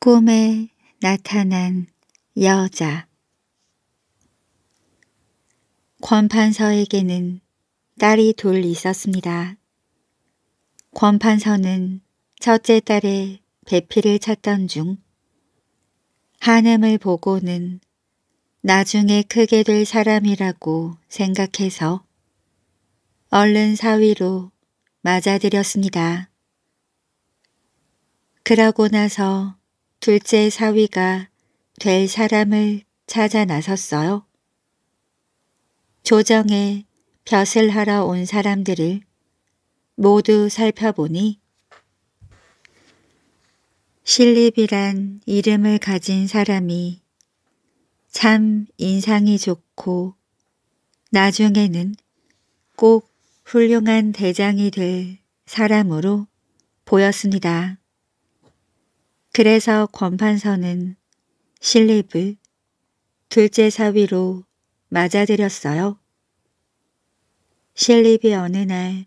꿈에 나타난 여자 권판서에게는 딸이 둘 있었습니다. 권판서는 첫째 딸의 배필을 찾던 중 한음을 보고는 나중에 크게 될 사람이라고 생각해서 얼른 사위로 맞아들였습니다. 그러고 나서 둘째 사위가 될 사람을 찾아 나섰어요. 조정에 벼슬 하러 온 사람들을 모두 살펴보니 신립이란 이름을 가진 사람이 참 인상이 좋고 나중에는 꼭 훌륭한 대장이 될 사람으로 보였습니다. 그래서 권판서는 신립을 둘째 사위로 맞아들였어요. 신립이 어느 날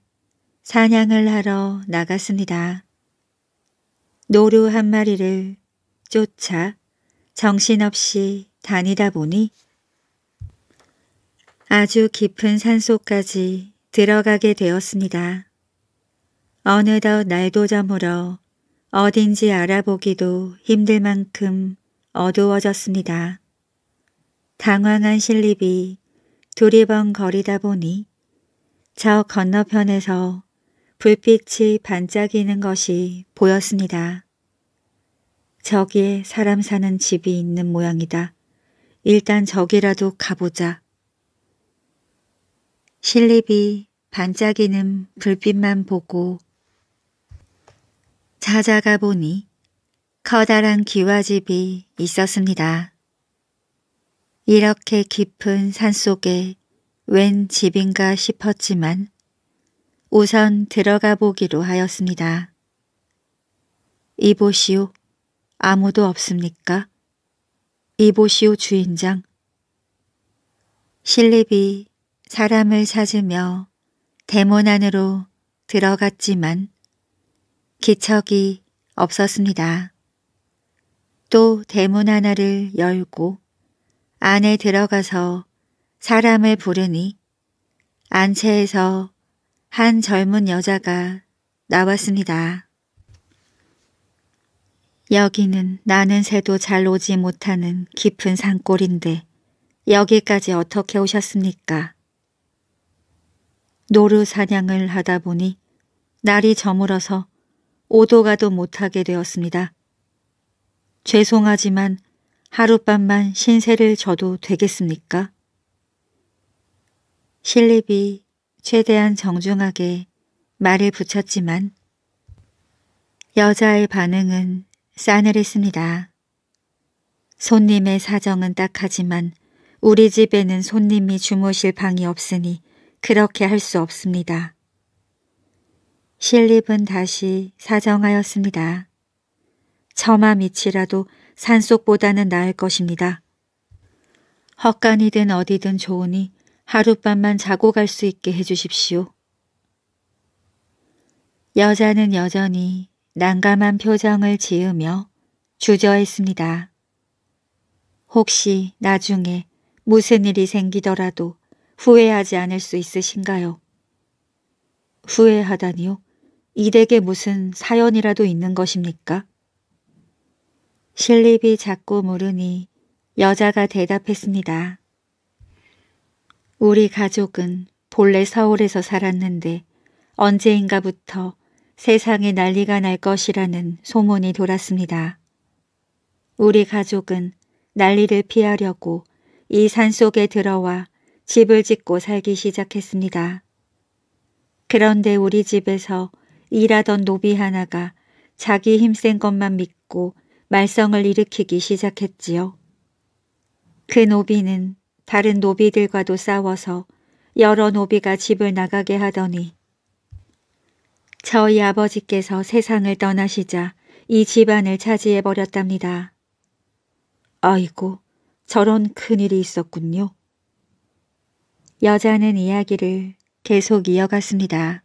사냥을 하러 나갔습니다. 노루 한 마리를 쫓아 정신없이 다니다 보니 아주 깊은 산속까지 들어가게 되었습니다. 어느덧 날도 저물어 어딘지 알아보기도 힘들 만큼 어두워졌습니다. 당황한 실립이 두리번거리다 보니 저 건너편에서 불빛이 반짝이는 것이 보였습니다. 저기에 사람 사는 집이 있는 모양이다. 일단 저기라도 가보자. 실립이 반짝이는 불빛만 보고 찾아가 보니 커다란 기와집이 있었습니다. 이렇게 깊은 산속에 웬 집인가 싶었지만 우선 들어가 보기로 하였습니다. 이보시오, 아무도 없습니까? 이보시오 주인장. 실립이 사람을 찾으며 대문 안으로 들어갔지만 기척이 없었습니다. 또 대문 하나를 열고 안에 들어가서 사람을 부르니 안채에서 한 젊은 여자가 나왔습니다. 여기는 나는 새도 잘 오지 못하는 깊은 산골인데 여기까지 어떻게 오셨습니까? 노루 사냥을 하다 보니 날이 저물어서 오도 가도 못하게 되었습니다. 죄송하지만 하룻밤만 신세를 져도 되겠습니까? 실립이 최대한 정중하게 말을 붙였지만 여자의 반응은 싸늘했습니다. 손님의 사정은 딱하지만 우리 집에는 손님이 주무실 방이 없으니 그렇게 할 수 없습니다. 실립은 다시 사정하였습니다. 처마 밑이라도 산속보다는 나을 것입니다. 헛간이든 어디든 좋으니 하룻밤만 자고 갈 수 있게 해주십시오. 여자는 여전히 난감한 표정을 지으며 주저했습니다. 혹시 나중에 무슨 일이 생기더라도 후회하지 않을 수 있으신가요? 후회하다니요? 이 댁에 무슨 사연이라도 있는 것입니까? 실립이 자꾸 물으니 여자가 대답했습니다. 우리 가족은 본래 서울에서 살았는데 언제인가부터 세상에 난리가 날 것이라는 소문이 돌았습니다. 우리 가족은 난리를 피하려고 이 산속에 들어와 집을 짓고 살기 시작했습니다. 그런데 우리 집에서 일하던 노비 하나가 자기 힘센 것만 믿고 말썽을 일으키기 시작했지요. 그 노비는 다른 노비들과도 싸워서 여러 노비가 집을 나가게 하더니 저희 아버지께서 세상을 떠나시자 이 집안을 차지해버렸답니다. 아이고, 저런 큰일이 있었군요. 여자는 이야기를 계속 이어갔습니다.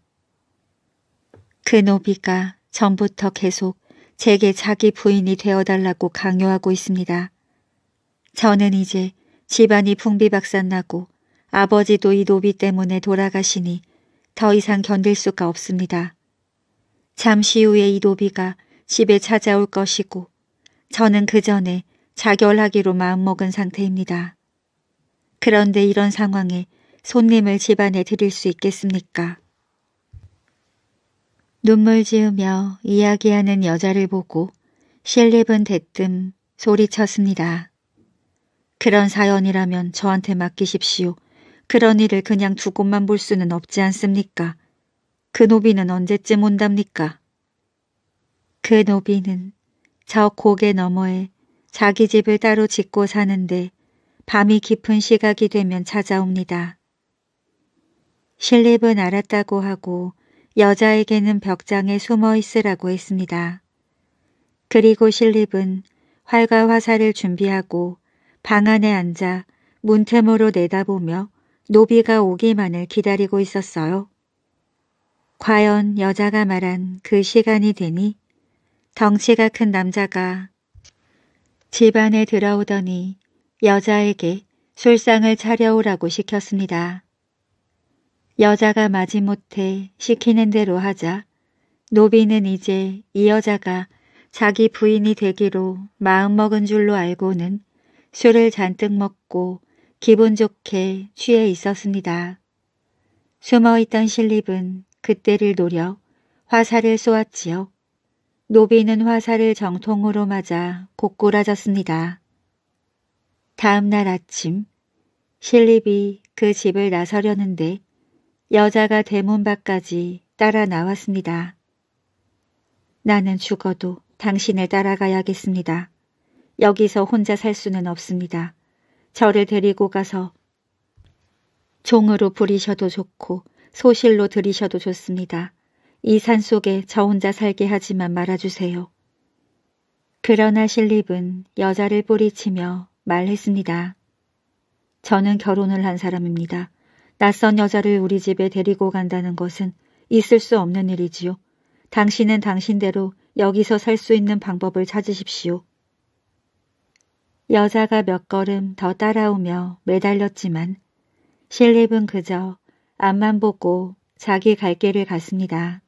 그 노비가 전부터 계속 제게 자기 부인이 되어달라고 강요하고 있습니다. 저는 이제 집안이 풍비박산나고 아버지도 이 노비 때문에 돌아가시니 더 이상 견딜 수가 없습니다. 잠시 후에 이 노비가 집에 찾아올 것이고 저는 그 전에 자결하기로 마음먹은 상태입니다. 그런데 이런 상황에 손님을 집안에 들일 수 있겠습니까? 눈물 지으며 이야기하는 여자를 보고 실립은 대뜸 소리쳤습니다. 그런 사연이라면 저한테 맡기십시오. 그런 일을 그냥 두고만 볼 수는 없지 않습니까? 그 노비는 언제쯤 온답니까? 그 노비는 저 고개 너머에 자기 집을 따로 짓고 사는데 밤이 깊은 시각이 되면 찾아옵니다. 실립은 알았다고 하고 여자에게는 벽장에 숨어 있으라고 했습니다. 그리고 실립은 활과 화살을 준비하고 방 안에 앉아 문틈으로 내다보며 노비가 오기만을 기다리고 있었어요. 과연 여자가 말한 그 시간이 되니 덩치가 큰 남자가 집안에 들어오더니 여자에게 술상을 차려오라고 시켰습니다. 여자가 마지못해 시키는 대로 하자 노비는 이제 이 여자가 자기 부인이 되기로 마음먹은 줄로 알고는 술을 잔뜩 먹고 기분 좋게 취해 있었습니다. 숨어있던 신립은 그때를 노려 화살을 쏘았지요. 노비는 화살을 정통으로 맞아 고꾸라졌습니다. 다음날 아침 신립이 그 집을 나서려는데 여자가 대문 밖까지 따라 나왔습니다. 나는 죽어도 당신을 따라가야겠습니다. 여기서 혼자 살 수는 없습니다. 저를 데리고 가서 종으로 부리셔도 좋고 소실로 들이셔도 좋습니다. 이 산 속에 저 혼자 살게 하지만 말아주세요. 그러나 실립은 여자를 뿌리치며 말했습니다. 저는 결혼을 한 사람입니다. 낯선 여자를 우리 집에 데리고 간다는 것은 있을 수 없는 일이지요. 당신은 당신대로 여기서 살 수 있는 방법을 찾으십시오. 여자가 몇 걸음 더 따라오며 매달렸지만 실립은 그저 앞만 보고 자기 갈 길을 갔습니다.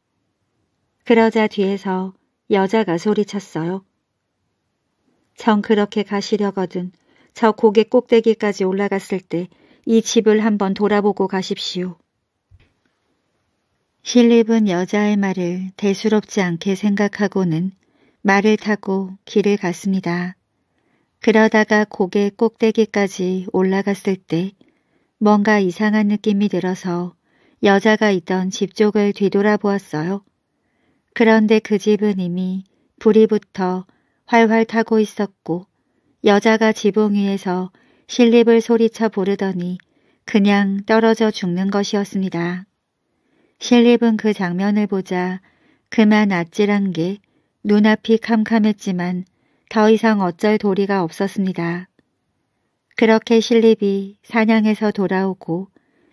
그러자 뒤에서 여자가 소리쳤어요. 전 그렇게 가시려거든 저 고개 꼭대기까지 올라갔을 때이 집을 한번 돌아보고 가십시오. 실립은 여자의 말을 대수롭지 않게 생각하고는 말을 타고 길을 갔습니다. 그러다가 고개 꼭대기까지 올라갔을 때 뭔가 이상한 느낌이 들어서 여자가 있던 집 쪽을 뒤돌아보았어요. 그런데 그 집은 이미 불이 붙어 활활 타고 있었고 여자가 지붕 위에서 신립을 소리쳐 부르더니 그냥 떨어져 죽는 것이었습니다. 신립은 그 장면을 보자 그만 아찔한 게 눈앞이 캄캄했지만 더 이상 어쩔 도리가 없었습니다. 그렇게 신립이 사냥에서 돌아오고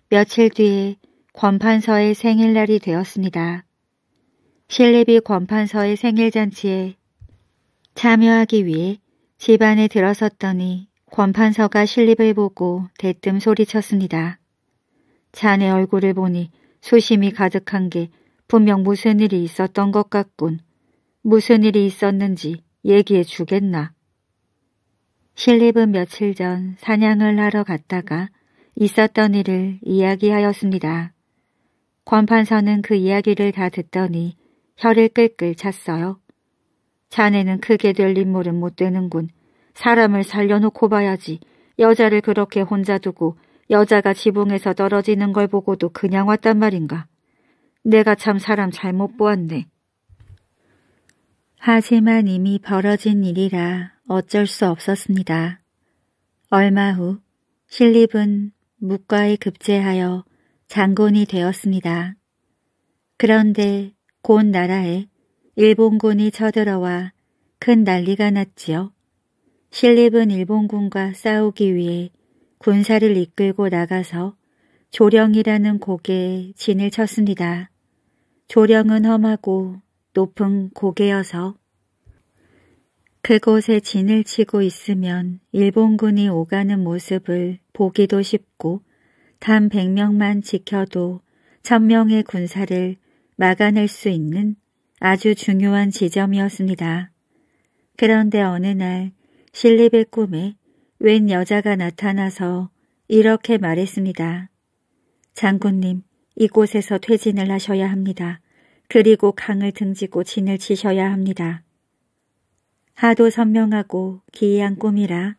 며칠 뒤에 권판서의 생일날이 되었습니다. 신립이 권판서의 생일잔치에 참여하기 위해 집안에 들어섰더니 권판서가 신립을 보고 대뜸 소리쳤습니다. 자네 얼굴을 보니 소심이 가득한 게 분명 무슨 일이 있었던 것 같군. 무슨 일이 있었는지 얘기해 주겠나. 신립은 며칠 전 사냥을 하러 갔다가 있었던 일을 이야기하였습니다. 권판서는 그 이야기를 다 듣더니 혀를 끌끌 찼어요. 자네는 크게 될 인물은 못 되는군. 사람을 살려놓고 봐야지. 여자를 그렇게 혼자 두고 여자가 지붕에서 떨어지는 걸 보고도 그냥 왔단 말인가. 내가 참 사람 잘못 보았네. 하지만 이미 벌어진 일이라 어쩔 수 없었습니다. 얼마 후 신립은 무과에 급제하여 장군이 되었습니다. 그런데 곧 나라에 일본군이 쳐들어와 큰 난리가 났지요. 신립은 일본군과 싸우기 위해 군사를 이끌고 나가서 조령이라는 고개에 진을 쳤습니다. 조령은 험하고 높은 고개여서 그곳에 진을 치고 있으면 일본군이 오가는 모습을 보기도 쉽고 단 100명만 지켜도 1000명의 군사를 막아낼 수 있는 아주 중요한 지점이었습니다. 그런데 어느 날 실립의 꿈에 웬 여자가 나타나서 이렇게 말했습니다. 장군님, 이곳에서 퇴진을 하셔야 합니다. 그리고 강을 등지고 진을 치셔야 합니다. 하도 선명하고 기이한 꿈이라.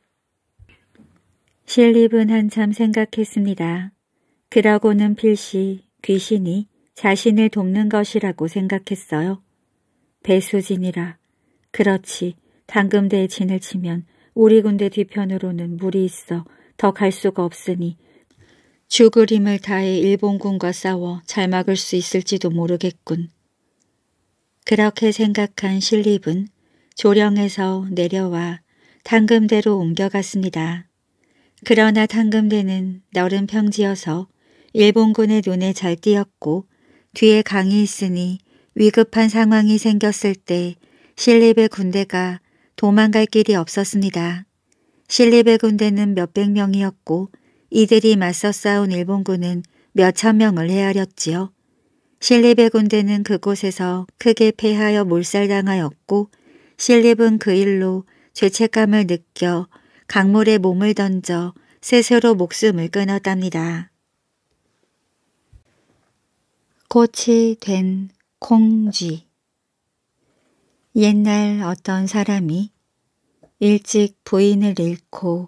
실립은 한참 생각했습니다. 그러고는 필시 귀신이 자신을 돕는 것이라고 생각했어요. 배수진이라. 그렇지. 당금대에 진을 치면 우리 군대 뒤편으로는 물이 있어 더 갈 수가 없으니 죽을 힘을 다해 일본군과 싸워 잘 막을 수 있을지도 모르겠군. 그렇게 생각한 신립은 조령에서 내려와 당금대로 옮겨갔습니다. 그러나 당금대는 너른 평지여서 일본군의 눈에 잘 띄었고 뒤에 강이 있으니 위급한 상황이 생겼을 때 신립의 군대가 도망갈 길이 없었습니다. 실리베 군대는 몇 백 명이었고 이들이 맞서 싸운 일본군은 몇 천 명을 헤아렸지요. 실리베 군대는 그곳에서 크게 패하여 몰살당하였고 실립은 그 일로 죄책감을 느껴 강물에 몸을 던져 스스로 목숨을 끊었답니다. 꽃이 된 콩쥐 옛날 어떤 사람이 일찍 부인을 잃고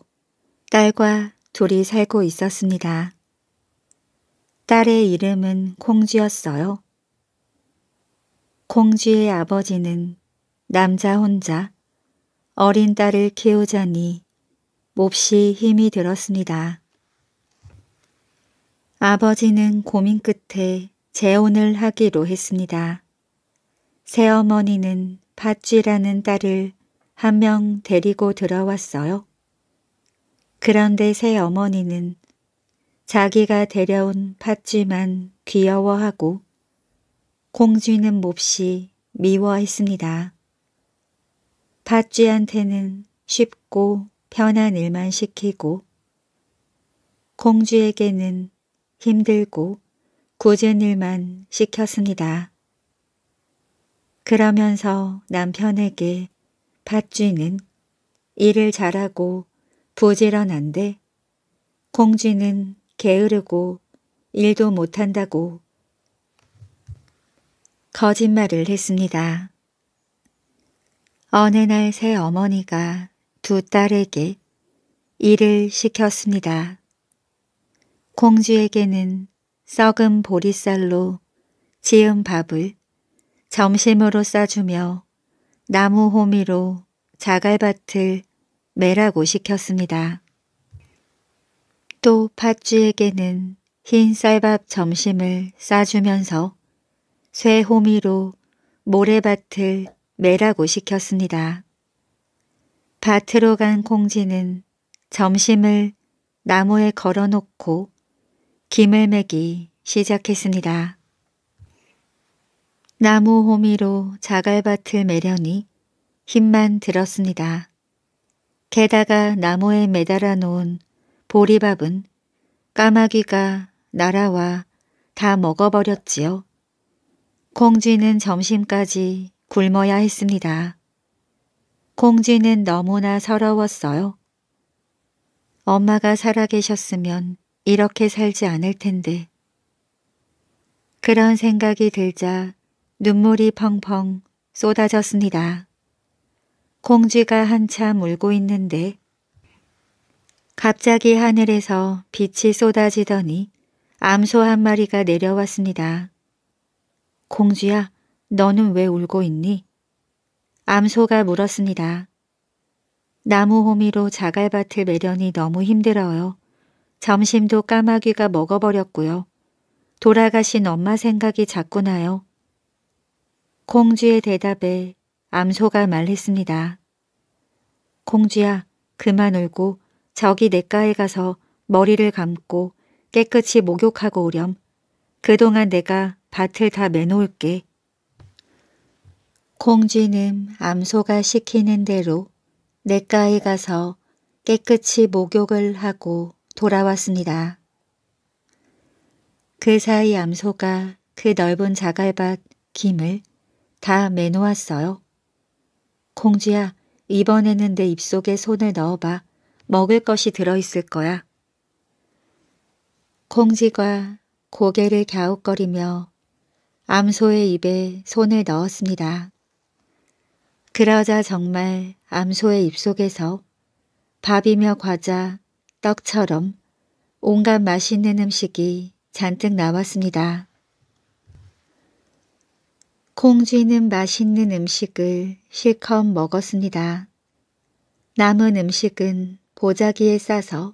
딸과 둘이 살고 있었습니다. 딸의 이름은 콩쥐였어요. 콩쥐의 아버지는 남자 혼자 어린 딸을 키우자니 몹시 힘이 들었습니다. 아버지는 고민 끝에 재혼을 하기로 했습니다. 새어머니는 팥쥐라는 딸을 한 명 데리고 들어왔어요. 그런데 새 어머니는 자기가 데려온 팥쥐만 귀여워하고 공쥐는 몹시 미워했습니다. 팥쥐한테는 쉽고 편한 일만 시키고 공쥐에게는 힘들고 굳은 일만 시켰습니다. 그러면서 남편에게 밭쥐는 일을 잘하고 부지런한데 공쥐는 게으르고 일도 못한다고 거짓말을 했습니다. 어느 날 새 어머니가 두 딸에게 일을 시켰습니다. 공쥐에게는 썩은 보리쌀로 지은 밥을 점심으로 싸주며 나무 호미로 자갈밭을 매라고 시켰습니다. 또 팥쥐에게는 흰 쌀밥 점심을 싸주면서 쇠호미로 모래밭을 매라고 시켰습니다. 밭으로 간 콩쥐는 점심을 나무에 걸어놓고 김을 매기 시작했습니다. 나무 호미로 자갈밭을 매려니 힘만 들었습니다. 게다가 나무에 매달아 놓은 보리밥은 까마귀가 날아와 다 먹어버렸지요. 공쥐는 점심까지 굶어야 했습니다. 공쥐는 너무나 서러웠어요. 엄마가 살아계셨으면 이렇게 살지 않을 텐데. 그런 생각이 들자 눈물이 펑펑 쏟아졌습니다. 공주가 한참 울고 있는데 갑자기 하늘에서 빛이 쏟아지더니 암소 한 마리가 내려왔습니다. 공주야 너는 왜 울고 있니? 암소가 물었습니다. 나무 호미로 자갈밭을 매려니 너무 힘들어요. 점심도 까마귀가 먹어버렸고요. 돌아가신 엄마 생각이 자꾸 나요. 공주의 대답에 암소가 말했습니다. 공주야, 그만 울고 저기 내가에 가서 머리를 감고 깨끗이 목욕하고 오렴. 그동안 내가 밭을 다 매놓을게. 공주는 암소가 시키는 대로 내가에 가서 깨끗이 목욕을 하고 돌아왔습니다. 그 사이 암소가 그 넓은 자갈밭 김을 다 매놓았어요. 공주야, 이번에는 내 입속에 손을 넣어봐. 먹을 것이 들어있을 거야. 공지가 고개를 갸웃거리며 암소의 입에 손을 넣었습니다. 그러자 정말 암소의 입속에서 밥이며 과자, 떡처럼 온갖 맛있는 음식이 잔뜩 나왔습니다. 콩쥐는 맛있는 음식을 실컷 먹었습니다. 남은 음식은 보자기에 싸서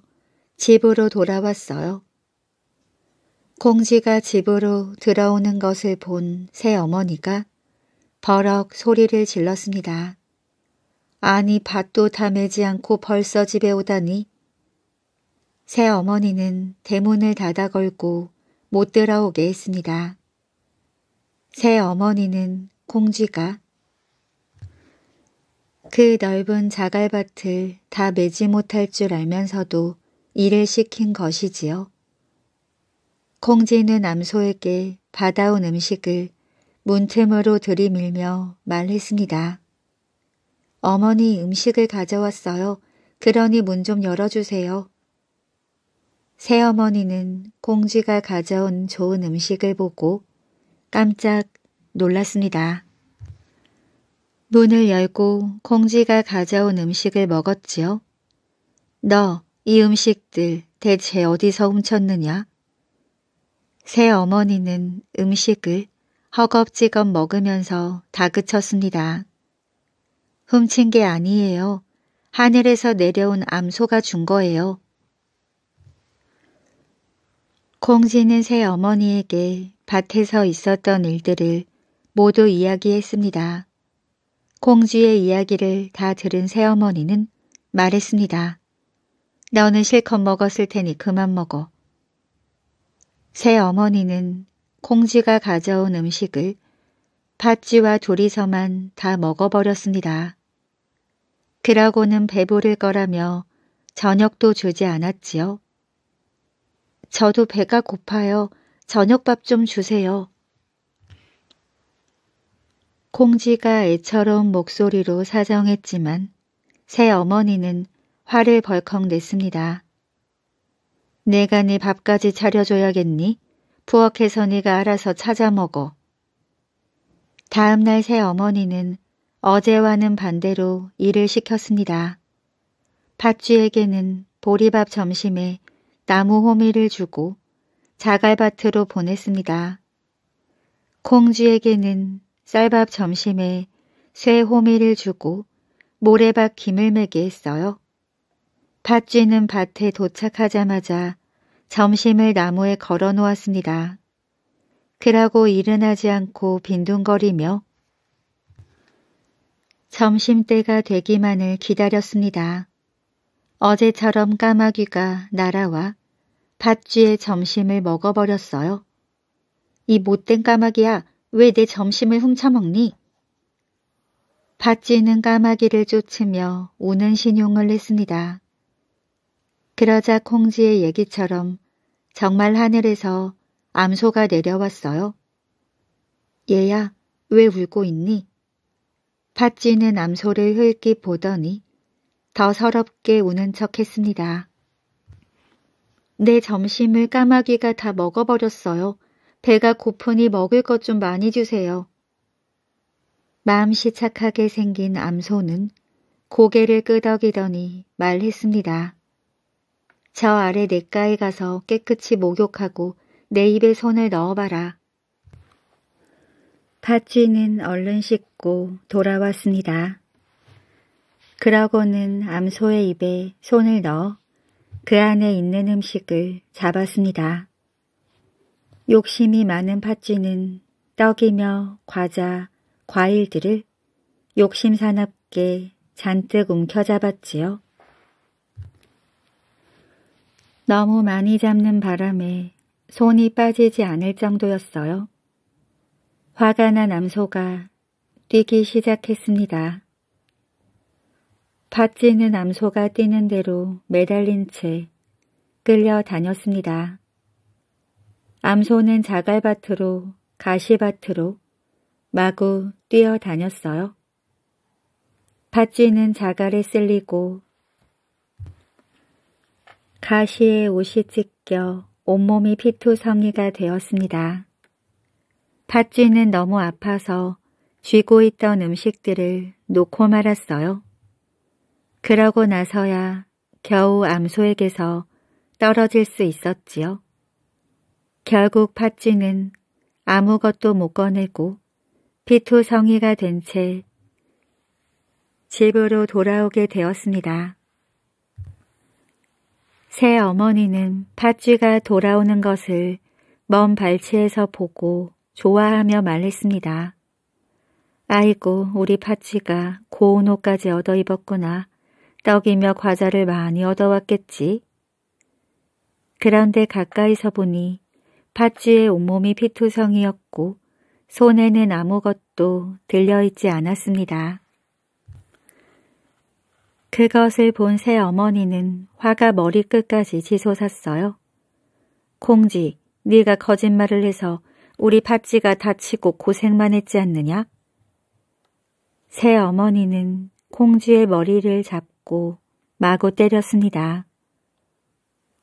집으로 돌아왔어요. 콩쥐가 집으로 들어오는 것을 본 새어머니가 버럭 소리를 질렀습니다. 아니 밭도 다 매지 않고 벌써 집에 오다니. 새어머니는 대문을 닫아 걸고 못 들어오게 했습니다. 제 어머니는 공지가그 넓은 자갈밭을 다 매지 못할 줄 알면서도 일을 시킨 것이지요. 공지는 암소에게 받아온 음식을 문틈으로 들이밀며 말했습니다. 어머니 음식을 가져왔어요. 그러니 문 좀 열어주세요. 새어머니는 공지가 가져온 좋은 음식을 보고 깜짝 놀랐습니다. 문을 열고 공지가 가져온 음식을 먹었지요. 너 이 음식들 대체 어디서 훔쳤느냐? 새 어머니는 음식을 허겁지겁 먹으면서 다그쳤습니다. 훔친 게 아니에요. 하늘에서 내려온 암소가 준 거예요. 공지는 새 어머니에게 밭에서 있었던 일들을 모두 이야기했습니다. 공주의 이야기를 다 들은 새어머니는 말했습니다. 너는 실컷 먹었을 테니 그만 먹어. 새어머니는 공주가 가져온 음식을 밭쥐와 둘이서만 다 먹어버렸습니다. 그러고는 배부를 거라며 저녁도 주지 않았지요. 저도 배가 고파요. 저녁밥 좀 주세요. 콩지가 애처로운 목소리로 사정했지만 새 어머니는 화를 벌컥 냈습니다. 내가 네 밥까지 차려줘야겠니? 부엌에서 네가 알아서 찾아 먹어. 다음날 새 어머니는 어제와는 반대로 일을 시켰습니다. 팥쥐에게는 보리밥 점심에 나무 호미를 주고 자갈밭으로 보냈습니다. 콩쥐에게는 쌀밥 점심에 쇠 호미를 주고 모래밭 김을 매게 했어요. 팥쥐는 밭에 도착하자마자 점심을 나무에 걸어 놓았습니다. 그라고 일어나지 않고 빈둥거리며 점심때가 되기만을 기다렸습니다. 어제처럼 까마귀가 날아와 밥쥐의 점심을 먹어버렸어요. 이 못된 까마귀야 왜 내 점심을 훔쳐먹니? 밥쥐는 까마귀를 쫓으며 우는 신용을 했습니다. 그러자 콩쥐의 얘기처럼 정말 하늘에서 암소가 내려왔어요. 얘야, 왜 울고 있니? 팥쥐는 암소를 흘기 보더니 더 서럽게 우는 척 했습니다. 내 점심을 까마귀가 다 먹어버렸어요. 배가 고프니 먹을 것 좀 많이 주세요. 마음씨 착하게 생긴 암소는 고개를 끄덕이더니 말했습니다. 저 아래 냇가에 가서 깨끗이 목욕하고 내 입에 손을 넣어봐라. 팥쥐는 얼른 씻고 돌아왔습니다. 그러고는 암소의 입에 손을 넣어 그 안에 있는 음식을 잡았습니다. 욕심이 많은 팥쥐는 떡이며 과자, 과일들을 욕심 사납게 잔뜩 움켜잡았지요. 너무 많이 잡는 바람에 손이 빠지지 않을 정도였어요. 화가 난 암소가 뛰기 시작했습니다. 팥찌는 암소가 뛰는 대로 매달린 채 끌려 다녔습니다. 암소는 자갈밭으로 가시밭으로 마구 뛰어다녔어요. 팥쥐는 자갈에 쓸리고 가시에 옷이 찢겨 온몸이 피투성이가 되었습니다. 팥쥐는 너무 아파서 쥐고 있던 음식들을 놓고 말았어요. 그러고 나서야 겨우 암소에게서 떨어질 수 있었지요. 결국 팥쥐는 아무것도 못 꺼내고 피투성이가 된 채 집으로 돌아오게 되었습니다. 새 어머니는 팥쥐가 돌아오는 것을 먼 발치에서 보고 좋아하며 말했습니다. 아이고 우리 팥쥐가 고운 옷까지 얻어 입었구나. 떡이며 과자를 많이 얻어왔겠지. 그런데 가까이서 보니 팥쥐의 온몸이 피투성이었고 손에는 아무것도 들려있지 않았습니다. 그것을 본 새 어머니는 화가 머리끝까지 치솟았어요. 콩쥐, 네가 거짓말을 해서 우리 팥쥐가 다치고 고생만 했지 않느냐? 새 어머니는 콩쥐의 머리를 잡고 잡고 마구 때렸습니다.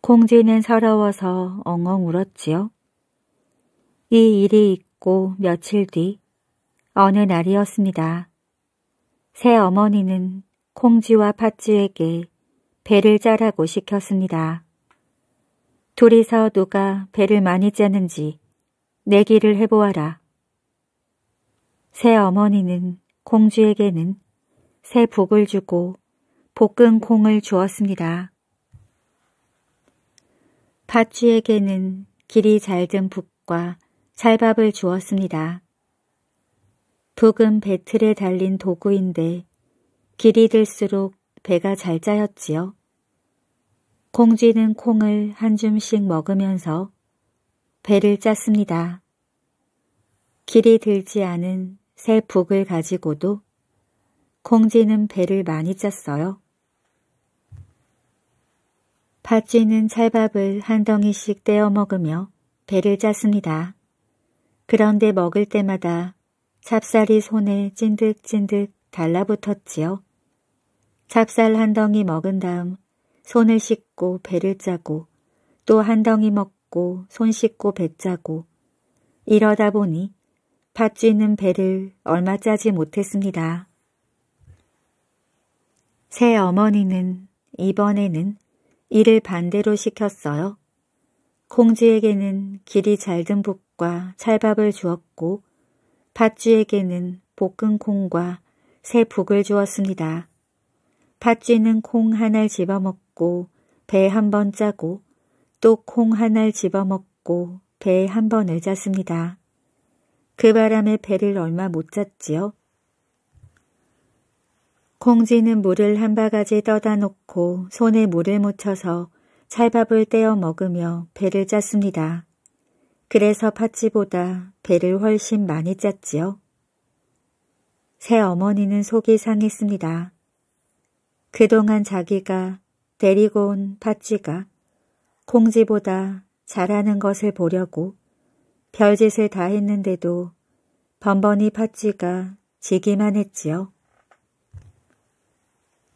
공지는 서러워서 엉엉 울었지요. 이 일이 있고 며칠 뒤 어느 날이었습니다. 새 어머니는 콩쥐와 팥쥐에게 배를 짜라고 시켰습니다. 둘이서 누가 배를 많이 짜는지 내기를 해보아라. 새 어머니는 공쥐에게는 새 북을 주고 볶은 콩을 주었습니다. 팥쥐에게는 길이 잘 든 북과 찰밥을 주었습니다. 북은 배틀에 달린 도구인데 길이 들수록 배가 잘 짜였지요. 공쥐는 콩을 한 줌씩 먹으면서 배를 짰습니다. 길이 들지 않은 새 북을 가지고도 공쥐는 배를 많이 짰어요. 밭지는 찰밥을 한 덩이씩 떼어 먹으며 배를 짰습니다. 그런데 먹을 때마다 찹쌀이 손에 찐득찐득 달라붙었지요. 찹쌀 한 덩이 먹은 다음 손을 씻고 배를 짜고 또 한 덩이 먹고 손 씻고 배 짜고 이러다 보니 팥 쥐는 배를 얼마 짜지 못했습니다. 새 어머니는 이번에는 이를 반대로 시켰어요. 공주에게는 길이 잘 든 북과 찰밥을 주었고 밭쥐에게는 볶은 콩과 새 북을 주었습니다. 팥쥐는 콩 하나를 집어먹고 배 한 번 짜고 또 콩 하나를 집어먹고 배 한 번을 짰습니다. 그 바람에 배를 얼마 못 짰지요. 콩쥐는 물을 한 바가지 떠다 놓고 손에 물을 묻혀서 찰밥을 떼어 먹으며 배를 짰습니다. 그래서 팥쥐보다 배를 훨씬 많이 짰지요. 새 어머니는 속이 상했습니다. 그동안 자기가 데리고 온 팥쥐가 콩쥐보다 잘하는 것을 보려고 별짓을 다 했는데도 번번이 팥쥐가 지기만 했지요.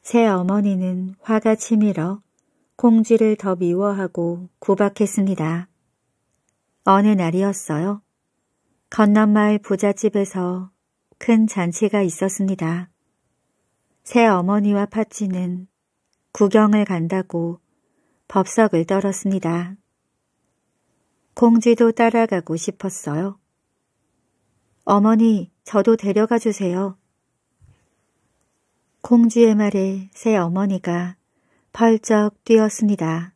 새 어머니는 화가 치밀어 공지를더 미워하고 구박했습니다. 어느 날이었어요. 건너마을 부잣집에서 큰 잔치가 있었습니다. 새 어머니와 파쥐는 구경을 간다고 법석을 떨었습니다. 공지도 따라가고 싶었어요. 어머니, 저도 데려가 주세요. 공주의 말에 새 어머니가 펄쩍 뛰었습니다.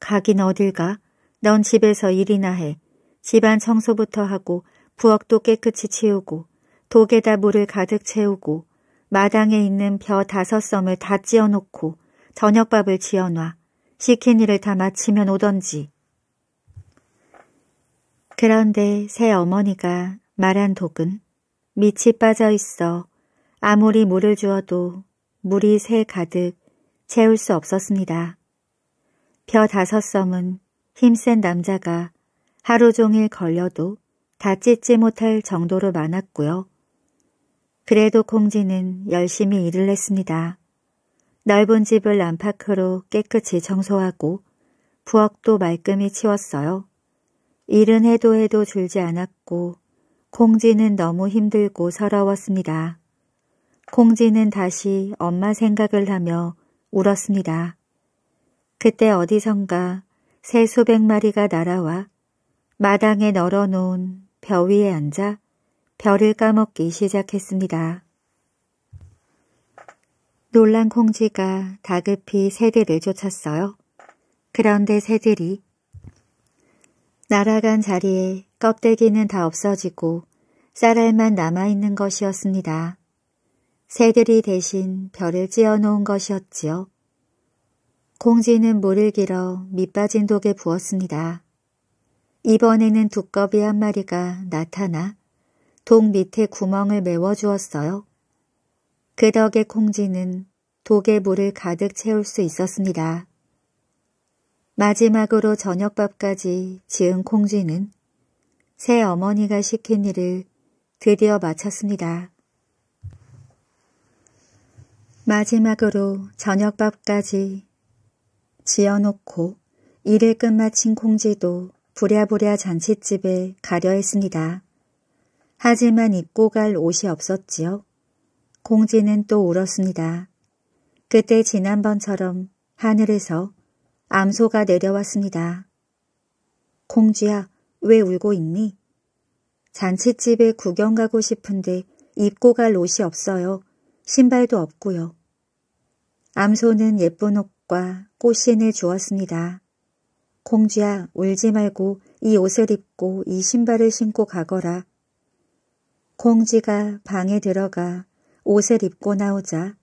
가긴 어딜가? 넌 집에서 일이나 해. 집안 청소부터 하고 부엌도 깨끗이 치우고 독에다 물을 가득 채우고 마당에 있는 벼 다섯 썸을 다 찌어놓고 저녁밥을 지어놔. 시킨 일을 다 마치면 오던지. 그런데 새 어머니가 말한 독은 밑이 빠져 있어 아무리 물을 주어도 물이 새 가득 채울 수 없었습니다. 벼 다섯 섬은 힘센 남자가 하루 종일 걸려도 다 찢지 못할 정도로 많았고요. 그래도 콩지는 열심히 일을 했습니다. 넓은 집을 안팎으로 깨끗이 청소하고 부엌도 말끔히 치웠어요. 일은 해도 해도 줄지 않았고 콩지는 너무 힘들고 서러웠습니다. 콩지는 다시 엄마 생각을 하며 울었습니다. 그때 어디선가 새 수백 마리가 날아와 마당에 널어놓은 벼 위에 앉아 벼를 까먹기 시작했습니다. 놀란 콩쥐가 다급히 새들을 쫓았어요. 그런데 새들이 날아간 자리에 껍데기는 다 없어지고 쌀알만 남아있는 것이었습니다. 새들이 대신 별을 찧어놓은 것이었지요. 공지는 물을 길어 밑빠진 독에 부었습니다. 이번에는 두꺼비 한 마리가 나타나 독 밑에 구멍을 메워주었어요. 그 덕에 콩지는 독에 물을 가득 채울 수 있었습니다. 마지막으로 저녁밥까지 지은 콩쥐는 새 어머니가 시킨 일을 드디어 마쳤습니다. 마지막으로 저녁밥까지 지어놓고 일을 끝마친 콩지도 부랴부랴 잔칫집에 가려 했습니다. 하지만 입고 갈 옷이 없었지요. 공지는 또 울었습니다. 그때 지난번처럼 하늘에서 암소가 내려왔습니다. 공주야, 왜 울고 있니? 잔칫집에 구경 가고 싶은데 입고 갈 옷이 없어요. 신발도 없고요. 암소는 예쁜 옷과 꽃신을 주었습니다. 공주야 울지 말고 이 옷을 입고 이 신발을 신고 가거라. 공주가 방에 들어가 옷을 입고 나오자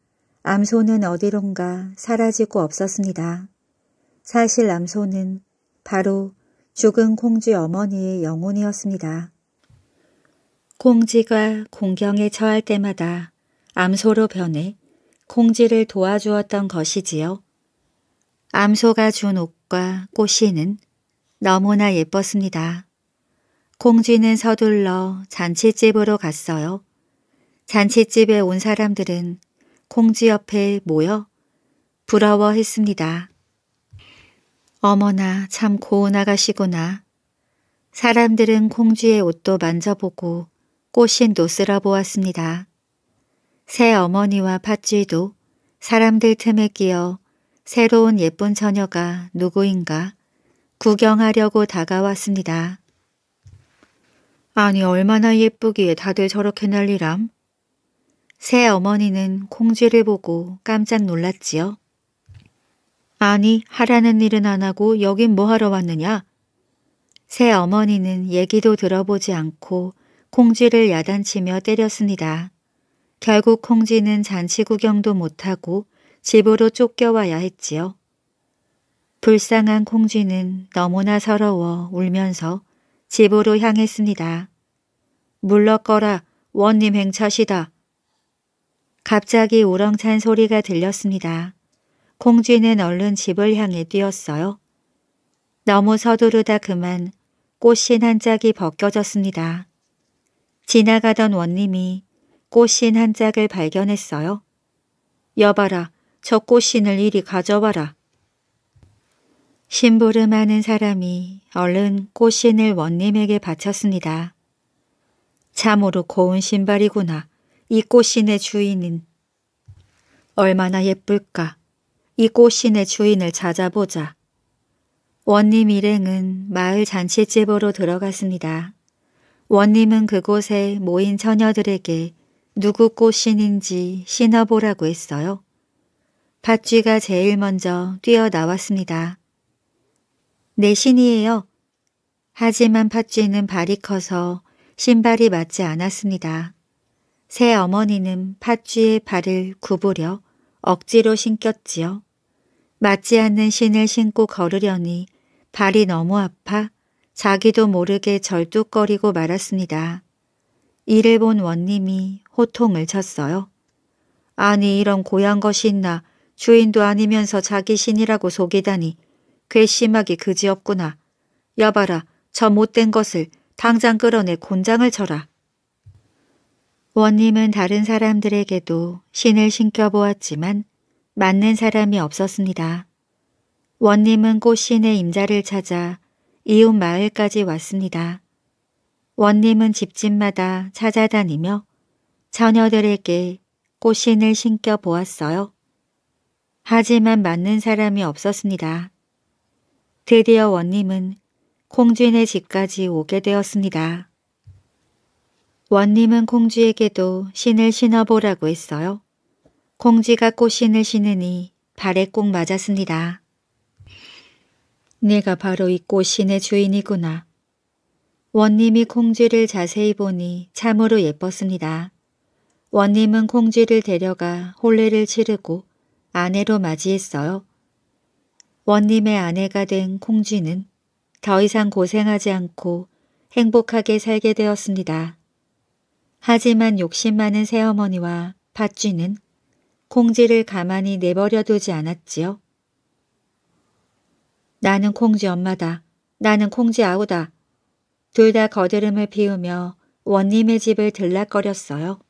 암소는 어디론가 사라지고 없었습니다. 사실 암소는 바로 죽은 공주 어머니의 영혼이었습니다. 공지가 공경에 처할 때마다 암소로 변해 공지를 도와주었던 것이지요. 암소가 준 옷과 꽃이는 너무나 예뻤습니다. 공쥐는 서둘러 잔치집으로 갔어요. 잔치집에 온 사람들은 공쥐 옆에 모여 부러워했습니다. 어머나 참 고운 아가씨구나. 사람들은 공쥐의 옷도 만져보고 꽃신도 쓸어보았습니다. 새 어머니와 팥쥐도 사람들 틈에 끼어 새로운 예쁜 처녀가 누구인가 구경하려고 다가왔습니다. 아니 얼마나 예쁘기에 다들 저렇게 난리람? 새 어머니는 콩쥐를 보고 깜짝 놀랐지요. 아니 하라는 일은 안 하고 여긴 뭐하러 왔느냐? 새 어머니는 얘기도 들어보지 않고 콩쥐를 야단치며 때렸습니다. 결국 홍쥐는 잔치 구경도 못하고 집으로 쫓겨와야 했지요. 불쌍한 홍쥐는 너무나 서러워 울면서 집으로 향했습니다. 물러거라 원님 행차시다. 갑자기 우렁찬 소리가 들렸습니다. 홍쥐는 얼른 집을 향해 뛰었어요. 너무 서두르다 그만 꽃신 한 짝이 벗겨졌습니다. 지나가던 원님이 꽃신 한 짝을 발견했어요. 여봐라, 저 꽃신을 이리 가져와라. 심부름하는 사람이 얼른 꽃신을 원님에게 바쳤습니다. 참으로 고운 신발이구나. 이 꽃신의 주인은 얼마나 예쁠까. 이 꽃신의 주인을 찾아보자. 원님 일행은 마을 잔치집으로 들어갔습니다. 원님은 그곳에 모인 처녀들에게 누구 꽃신인지 신어보라고 했어요. 밭쥐가 제일 먼저 뛰어나왔습니다. 내 신이에요. 하지만 팥쥐는 발이 커서 신발이 맞지 않았습니다. 새 어머니는 팥쥐의 발을 구부려 억지로 신겼지요. 맞지 않는 신을 신고 걸으려니 발이 너무 아파 자기도 모르게 절뚝거리고 말았습니다. 이를 본 원님이 호통을 쳤어요. 아니 이런 고향 것이 있나 주인도 아니면서 자기 신이라고 속이다니 괘씸하기 그지없구나. 여봐라 저 못된 것을 당장 끌어내 곤장을 쳐라. 원님은 다른 사람들에게도 신을 신겨보았지만 맞는 사람이 없었습니다. 원님은 꽃신의 임자를 찾아 이웃 마을까지 왔습니다. 원님은 집집마다 찾아다니며 처녀들에게 꽃신을 신겨 보았어요. 하지만 맞는 사람이 없었습니다. 드디어 원님은 콩쥐네 집까지 오게 되었습니다. 원님은 콩쥐에게도 신을 신어보라고 했어요. 콩쥐가 꽃신을 신으니 발에 꼭 맞았습니다. 네가 바로 이 꽃신의 주인이구나. 원님이 콩쥐를 자세히 보니 참으로 예뻤습니다. 원님은 콩쥐를 데려가 홀례를 치르고 아내로 맞이했어요. 원님의 아내가 된 콩쥐는 더 이상 고생하지 않고 행복하게 살게 되었습니다. 하지만 욕심 많은 새어머니와 팥쥐는 콩쥐를 가만히 내버려두지 않았지요. 나는 콩쥐 엄마다. 나는 콩쥐 아우다. 둘 다 거드름을 피우며 원님의 집을 들락거렸어요.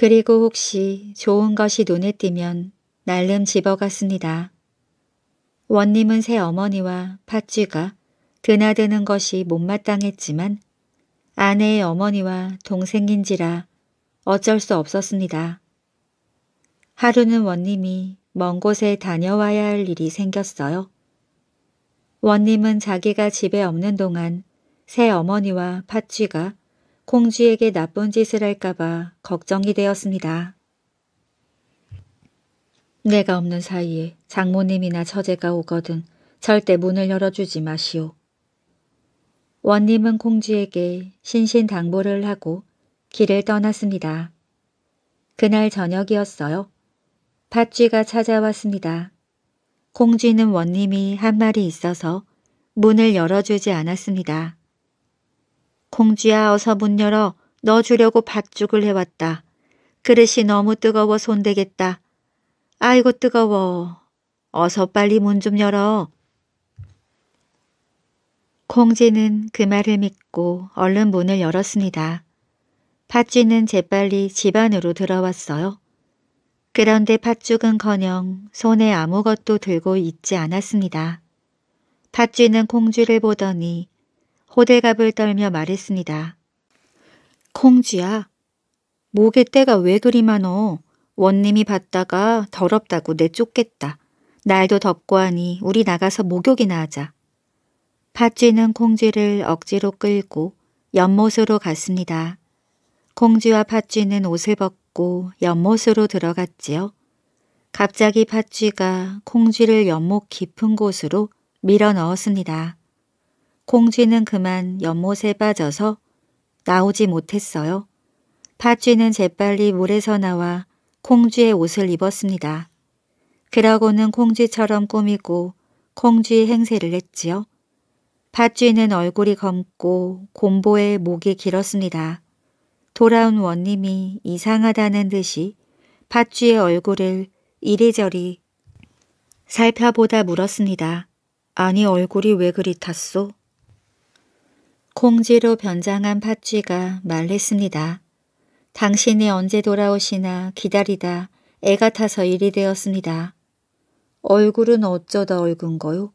그리고 혹시 좋은 것이 눈에 띄면 날름 집어갔습니다. 원님은 새 어머니와 팥쥐가 드나드는 것이 못마땅했지만 아내의 어머니와 동생인지라 어쩔 수 없었습니다. 하루는 원님이 먼 곳에 다녀와야 할 일이 생겼어요. 원님은 자기가 집에 없는 동안 새 어머니와 팥쥐가 콩쥐에게 나쁜 짓을 할까봐 걱정이 되었습니다. 내가 없는 사이에 장모님이나 처제가 오거든 절대 문을 열어주지 마시오. 원님은 콩쥐에게 신신당보를 하고 길을 떠났습니다. 그날 저녁이었어요. 팥쥐가 찾아왔습니다. 콩쥐는 원님이 한 말이 있어서 문을 열어주지 않았습니다. 공주야 어서 문 열어 너 주려고 밭죽을 해왔다. 그릇이 너무 뜨거워 손대겠다. 아이고 뜨거워. 어서 빨리 문 좀 열어. 공지는 그 말을 믿고 얼른 문을 열었습니다. 팥쥐는 재빨리 집 안으로 들어왔어요. 그런데 팥죽은커녕 손에 아무것도 들고 있지 않았습니다. 팥쥐는 공주를 보더니 호들갑을 떨며 말했습니다. 콩쥐야, 목에 때가 왜 그리 많어? 원님이 봤다가 더럽다고 내쫓겠다. 날도 덥고 하니 우리 나가서 목욕이나 하자. 팥쥐는 콩쥐를 억지로 끌고 연못으로 갔습니다. 콩쥐와 팥쥐는 옷을 벗고 연못으로 들어갔지요. 갑자기 팥쥐가 콩쥐를 연못 깊은 곳으로 밀어 넣었습니다. 콩쥐는 그만 연못에 빠져서 나오지 못했어요. 팥쥐는 재빨리 물에서 나와 콩쥐의 옷을 입었습니다. 그러고는 콩쥐처럼 꾸미고 콩쥐 의 행세를 했지요. 팥쥐는 얼굴이 검고 곰보의 목이 길었습니다. 돌아온 원님이 이상하다는 듯이 팥쥐의 얼굴을 이리저리 살펴보다 물었습니다. 아니 얼굴이 왜 그리 탔소? 콩지로 변장한 팥쥐가 말했습니다. 당신이 언제 돌아오시나 기다리다 애가 타서 일이 되었습니다. 얼굴은 어쩌다 얼군거요?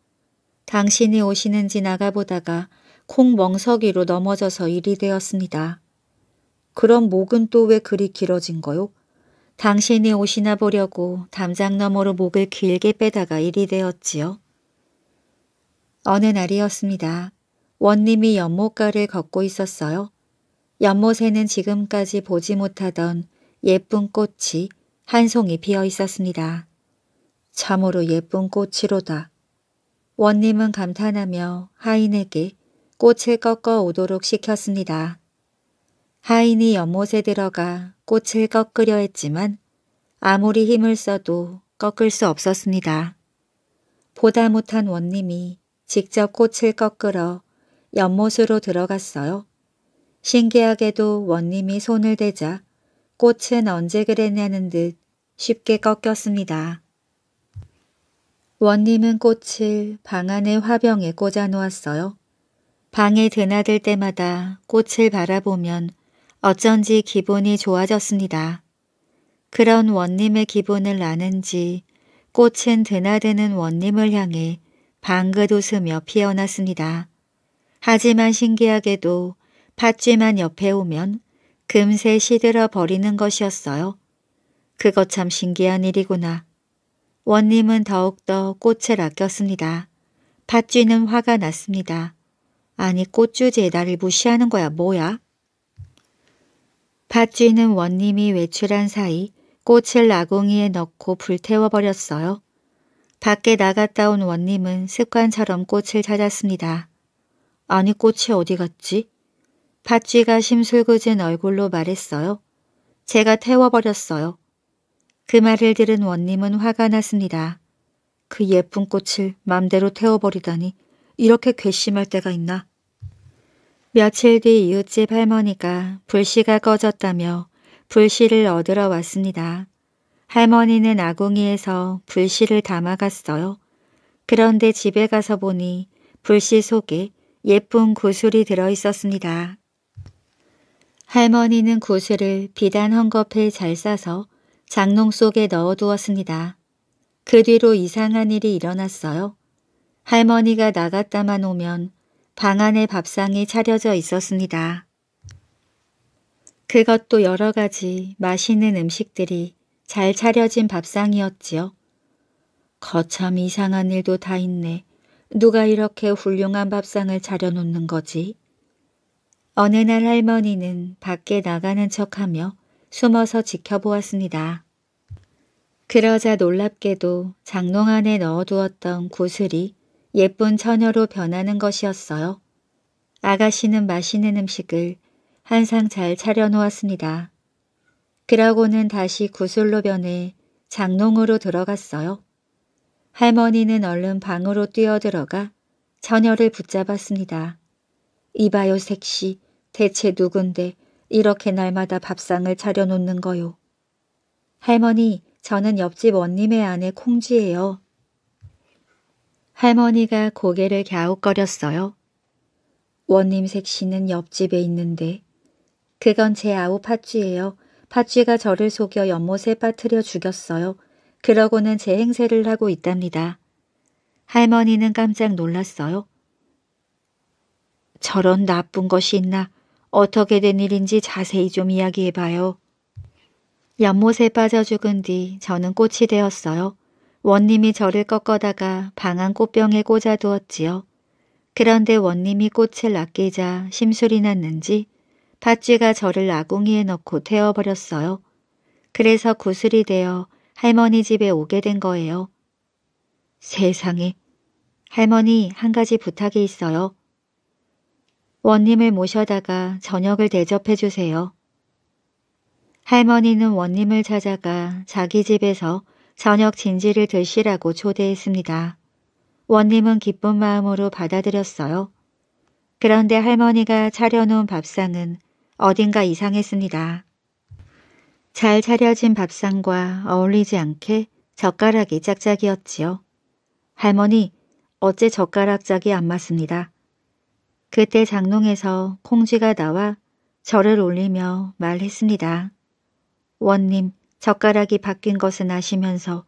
당신이 오시는지 나가보다가 콩멍석이로 넘어져서 일이 되었습니다. 그럼 목은 또 왜 그리 길어진거요? 당신이 오시나 보려고 담장 너머로 목을 길게 빼다가 일이 되었지요. 어느 날이었습니다. 원님이 연못가를 걷고 있었어요. 연못에는 지금까지 보지 못하던 예쁜 꽃이 한 송이 피어 있었습니다. 참으로 예쁜 꽃이로다. 원님은 감탄하며 하인에게 꽃을 꺾어 오도록 시켰습니다. 하인이 연못에 들어가 꽃을 꺾으려 했지만 아무리 힘을 써도 꺾을 수 없었습니다. 보다 못한 원님이 직접 꽃을 꺾으러 연못으로 들어갔어요. 신기하게도 원님이 손을 대자 꽃은 언제 그랬냐는 듯 쉽게 꺾였습니다. 원님은 꽃을 방 안의 화병에 꽂아놓았어요. 방에 드나들 때마다 꽃을 바라보면 어쩐지 기분이 좋아졌습니다. 그런 원님의 기분을 아는지 꽃은 드나드는 원님을 향해 방긋 웃으며 피어났습니다. 하지만 신기하게도 팥쥐만 옆에 오면 금세 시들어 버리는 것이었어요. 그것참 신기한 일이구나. 원님은 더욱더 꽃을 아꼈습니다. 팥쥐는 화가 났습니다. 아니 꽃주제에 나를 무시하는 거야 뭐야? 팥쥐는 원님이 외출한 사이 꽃을 나궁이에 넣고 불태워버렸어요. 밖에 나갔다 온 원님은 습관처럼 꽃을 찾았습니다. 아니 꽃이 어디 갔지? 팥쥐가 심술궂은 얼굴로 말했어요. 제가 태워버렸어요. 그 말을 들은 원님은 화가 났습니다. 그 예쁜 꽃을 맘대로 태워버리다니 이렇게 괘씸할 때가 있나. 며칠 뒤 이웃집 할머니가 불씨가 꺼졌다며 불씨를 얻으러 왔습니다. 할머니는 아궁이에서 불씨를 담아갔어요. 그런데 집에 가서 보니 불씨 속에 예쁜 구슬이 들어 있었습니다. 할머니는 구슬을 비단 헝겊에 잘 싸서 장롱 속에 넣어두었습니다. 그 뒤로 이상한 일이 일어났어요. 할머니가 나갔다만 오면 방 안에 밥상이 차려져 있었습니다. 그것도 여러 가지 맛있는 음식들이 잘 차려진 밥상이었지요. 거참 이상한 일도 다 있네. 누가 이렇게 훌륭한 밥상을 차려놓는 거지? 어느 날 할머니는 밖에 나가는 척하며 숨어서 지켜보았습니다. 그러자 놀랍게도 장롱 안에 넣어두었던 구슬이 예쁜 처녀로 변하는 것이었어요. 아가씨는 맛있는 음식을 항상 잘 차려놓았습니다. 그러고는 다시 구슬로 변해 장롱으로 들어갔어요. 할머니는 얼른 방으로 뛰어들어가 처녀를 붙잡았습니다. 이봐요 색시 대체 누군데 이렇게 날마다 밥상을 차려놓는 거요. 할머니 저는 옆집 원님의 아내 콩쥐예요. 할머니가 고개를 갸웃거렸어요. 원님 색시는 옆집에 있는데 그건 제 아우 팥쥐예요. 팥쥐가 저를 속여 연못에 빠뜨려 죽였어요. 그러고는 제 행세를 하고 있답니다. 할머니는 깜짝 놀랐어요. 저런 나쁜 것이 있나 어떻게 된 일인지 자세히 좀 이야기해봐요. 연못에 빠져 죽은 뒤 저는 꽃이 되었어요. 원님이 저를 꺾어다가 방안 꽃병에 꽂아두었지요. 그런데 원님이 꽃을 아끼자 심술이 났는지 팥쥐가 저를 아궁이에 넣고 태워버렸어요. 그래서 구슬이 되어 할머니 집에 오게 된 거예요. 세상에. 할머니 한 가지 부탁이 있어요. 원님을 모셔다가 저녁을 대접해 주세요. 할머니는 원님을 찾아가 자기 집에서 저녁 진지를 드시라고 초대했습니다. 원님은 기쁜 마음으로 받아들였어요. 그런데 할머니가 차려놓은 밥상은 어딘가 이상했습니다. 잘 차려진 밥상과 어울리지 않게 젓가락이 짝짝이었지요. 할머니, 어째 젓가락 짝이 안 맞습니다. 그때 장롱에서 콩쥐가 나와 절을 올리며 말했습니다. 원님, 젓가락이 바뀐 것은 아시면서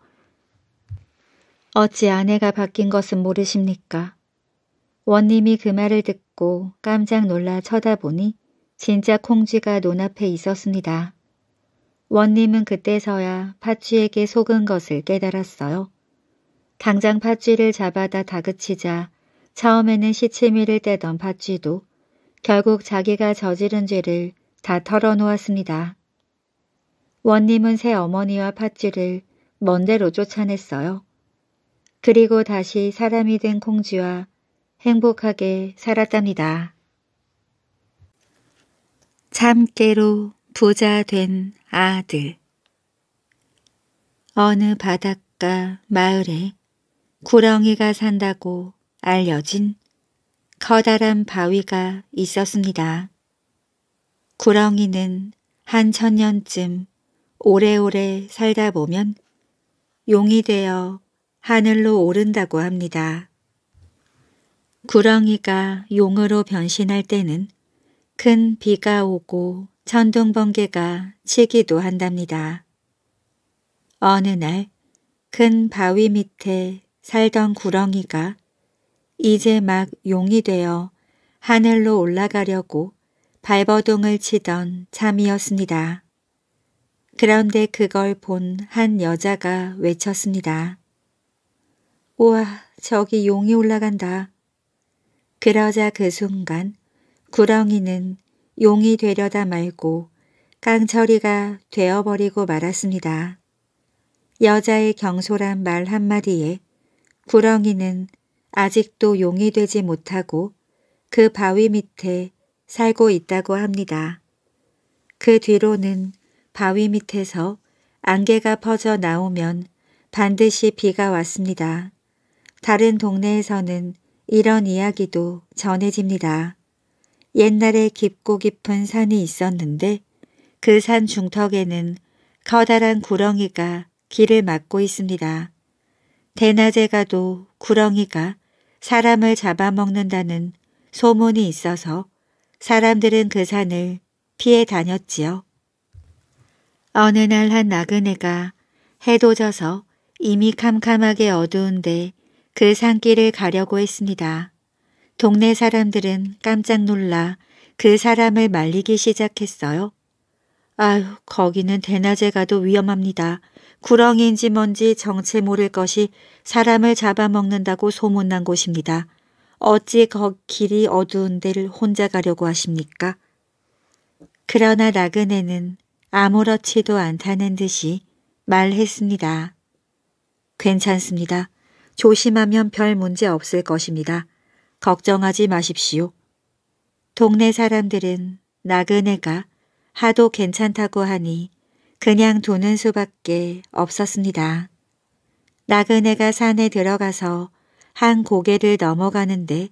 어찌 아내가 바뀐 것은 모르십니까? 원님이 그 말을 듣고 깜짝 놀라 쳐다보니 진짜 콩쥐가 눈앞에 있었습니다. 원님은 그때서야 파쥐에게 속은 것을 깨달았어요. 당장 파쥐를 잡아다 다그치자 처음에는 시치미를 떼던 파쥐도 결국 자기가 저지른 죄를 다 털어놓았습니다. 원님은 새 어머니와 파쥐를 먼데로 쫓아냈어요. 그리고 다시 사람이 된 콩쥐와 행복하게 살았답니다. 참깨로 부자 된 아들 어느 바닷가 마을에 구렁이가 산다고 알려진 커다란 바위가 있었습니다. 구렁이는 한 천년쯤 오래오래 살다 보면 용이 되어 하늘로 오른다고 합니다. 구렁이가 용으로 변신할 때는 큰 비가 오고 천둥번개가 치기도 한답니다. 어느 날 큰 바위 밑에 살던 구렁이가 이제 막 용이 되어 하늘로 올라가려고 발버둥을 치던 참이었습니다. 그런데 그걸 본 한 여자가 외쳤습니다. 우와 저기 용이 올라간다. 그러자 그 순간 구렁이는 용이 되려다 말고 깡처리가 되어버리고 말았습니다. 여자의 경솔한 말 한마디에 구렁이는 아직도 용이 되지 못하고 그 바위 밑에 살고 있다고 합니다. 그 뒤로는 바위 밑에서 안개가 퍼져 나오면 반드시 비가 왔습니다. 다른 동네에서는 이런 이야기도 전해집니다. 옛날에 깊고 깊은 산이 있었는데 그 산 중턱에는 커다란 구렁이가 길을 막고 있습니다. 대낮에 가도 구렁이가 사람을 잡아먹는다는 소문이 있어서 사람들은 그 산을 피해 다녔지요. 어느 날 한 나그네가 해도 져서 이미 캄캄하게 어두운데 그 산길을 가려고 했습니다. 동네 사람들은 깜짝 놀라 그 사람을 말리기 시작했어요. 아휴 거기는 대낮에 가도 위험합니다. 구렁인지 뭔지 정체 모를 것이 사람을 잡아먹는다고 소문난 곳입니다. 어찌 거 길이 어두운 데를 혼자 가려고 하십니까? 그러나 나그네는 아무렇지도 않다는 듯이 말했습니다. 괜찮습니다. 조심하면 별 문제 없을 것입니다. 걱정하지 마십시오. 동네 사람들은 나그네가 하도 괜찮다고 하니 그냥 도는 수밖에 없었습니다. 나그네가 산에 들어가서 한 고개를 넘어가는데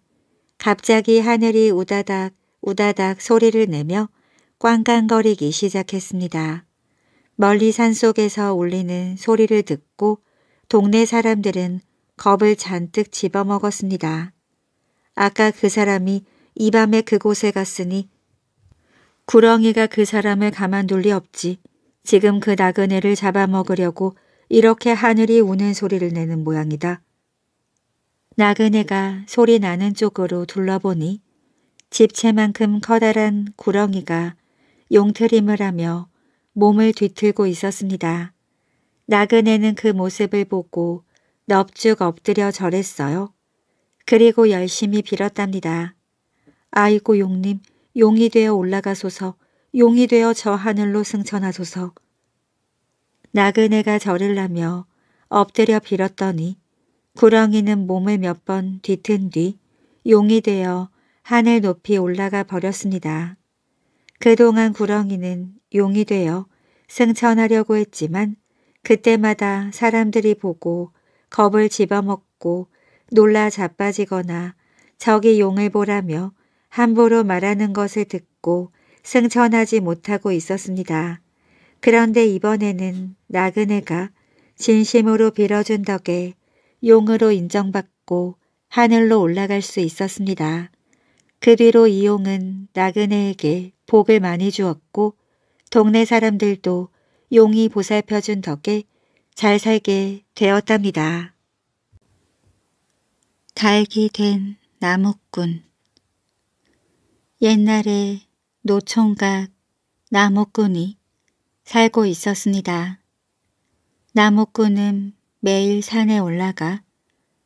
갑자기 하늘이 우다닥 우다닥 소리를 내며 꽝꽝거리기 시작했습니다. 멀리 산속에서 울리는 소리를 듣고 동네 사람들은 겁을 잔뜩 집어먹었습니다. 아까 그 사람이 이 밤에 그곳에 갔으니 구렁이가 그 사람을 가만둘 리 없지. 지금 그 나그네를 잡아먹으려고 이렇게 하늘이 우는 소리를 내는 모양이다. 나그네가 소리 나는 쪽으로 둘러보니 집채만큼 커다란 구렁이가 용트림을 하며 몸을 뒤틀고 있었습니다. 나그네는 그 모습을 보고 넙죽 엎드려 절했어요. 그리고 열심히 빌었답니다. 아이고 용님, 용이 되어 올라가소서, 용이 되어 저 하늘로 승천하소서. 나그네가 절을 하며 엎드려 빌었더니 구렁이는 몸을 몇 번 뒤튼 뒤 용이 되어 하늘 높이 올라가 버렸습니다. 그동안 구렁이는 용이 되어 승천하려고 했지만 그때마다 사람들이 보고 겁을 집어먹고 놀라 자빠지거나 적이 용을 보라며 함부로 말하는 것을 듣고 승천하지 못하고 있었습니다. 그런데 이번에는 나그네가 진심으로 빌어준 덕에 용으로 인정받고 하늘로 올라갈 수 있었습니다. 그 뒤로 이 용은 나그네에게 복을 많이 주었고 동네 사람들도 용이 보살펴준 덕에 잘 살게 되었답니다. 달기 된 나무꾼 옛날에 노총각 나무꾼이 살고 있었습니다. 나무꾼은 매일 산에 올라가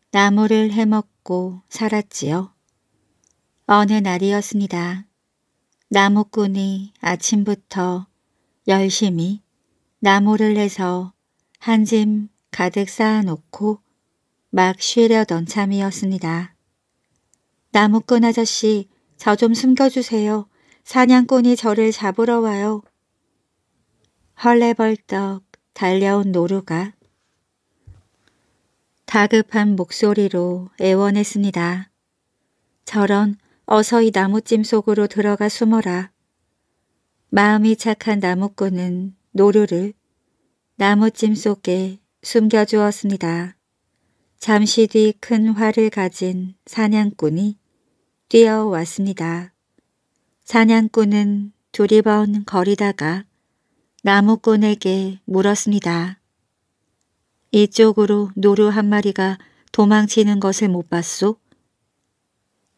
나무를 해먹고 살았지요. 어느 날이었습니다. 나무꾼이 아침부터 열심히 나무를 해서 한 짐 가득 쌓아놓고 막 쉬려던 참이었습니다. 나무꾼 아저씨, 저 좀 숨겨주세요. 사냥꾼이 저를 잡으러 와요. 헐레벌떡 달려온 노루가 다급한 목소리로 애원했습니다. 저런 어서 이 나무찜 속으로 들어가 숨어라. 마음이 착한 나무꾼은 노루를 나무찜 속에 숨겨주었습니다. 잠시 뒤 큰 활을 가진 사냥꾼이 뛰어왔습니다. 사냥꾼은 두리번 거리다가 나무꾼에게 물었습니다. 이쪽으로 노루 한 마리가 도망치는 것을 못 봤소?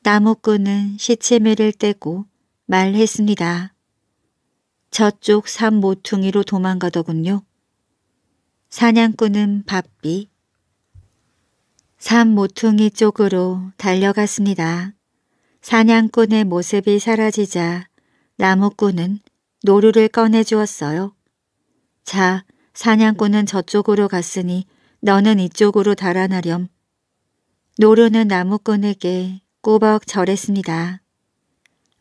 나무꾼은 시치미를 떼고 말했습니다. 저쪽 산 모퉁이로 도망가더군요. 사냥꾼은 바삐 산 모퉁이 쪽으로 달려갔습니다. 사냥꾼의 모습이 사라지자 나무꾼은 노루를 꺼내주었어요. 자, 사냥꾼은 저쪽으로 갔으니 너는 이쪽으로 달아나렴. 노루는 나무꾼에게 꾸벅 절했습니다.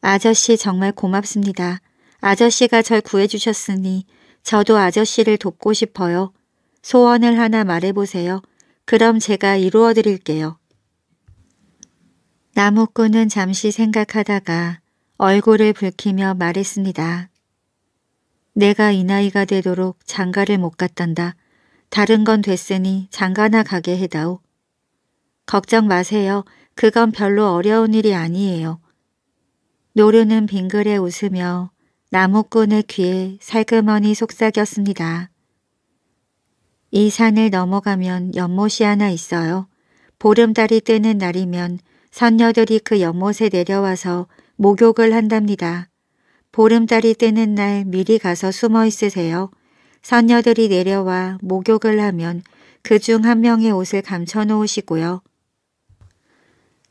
아저씨 정말 고맙습니다. 아저씨가 절 구해주셨으니 저도 아저씨를 돕고 싶어요. 소원을 하나 말해보세요. 그럼 제가 이루어 드릴게요. 나무꾼은 잠시 생각하다가 얼굴을 붉히며 말했습니다. 내가 이 나이가 되도록 장가를 못 갔단다. 다른 건 됐으니 장가나 가게 해다오. 걱정 마세요. 그건 별로 어려운 일이 아니에요. 노루는 빙그레 웃으며 나무꾼의 귀에 살그머니 속삭였습니다. 이 산을 넘어가면 연못이 하나 있어요. 보름달이 뜨는 날이면 선녀들이 그 연못에 내려와서 목욕을 한답니다. 보름달이 뜨는 날 미리 가서 숨어 있으세요. 선녀들이 내려와 목욕을 하면 그 중 한 명의 옷을 감춰 놓으시고요.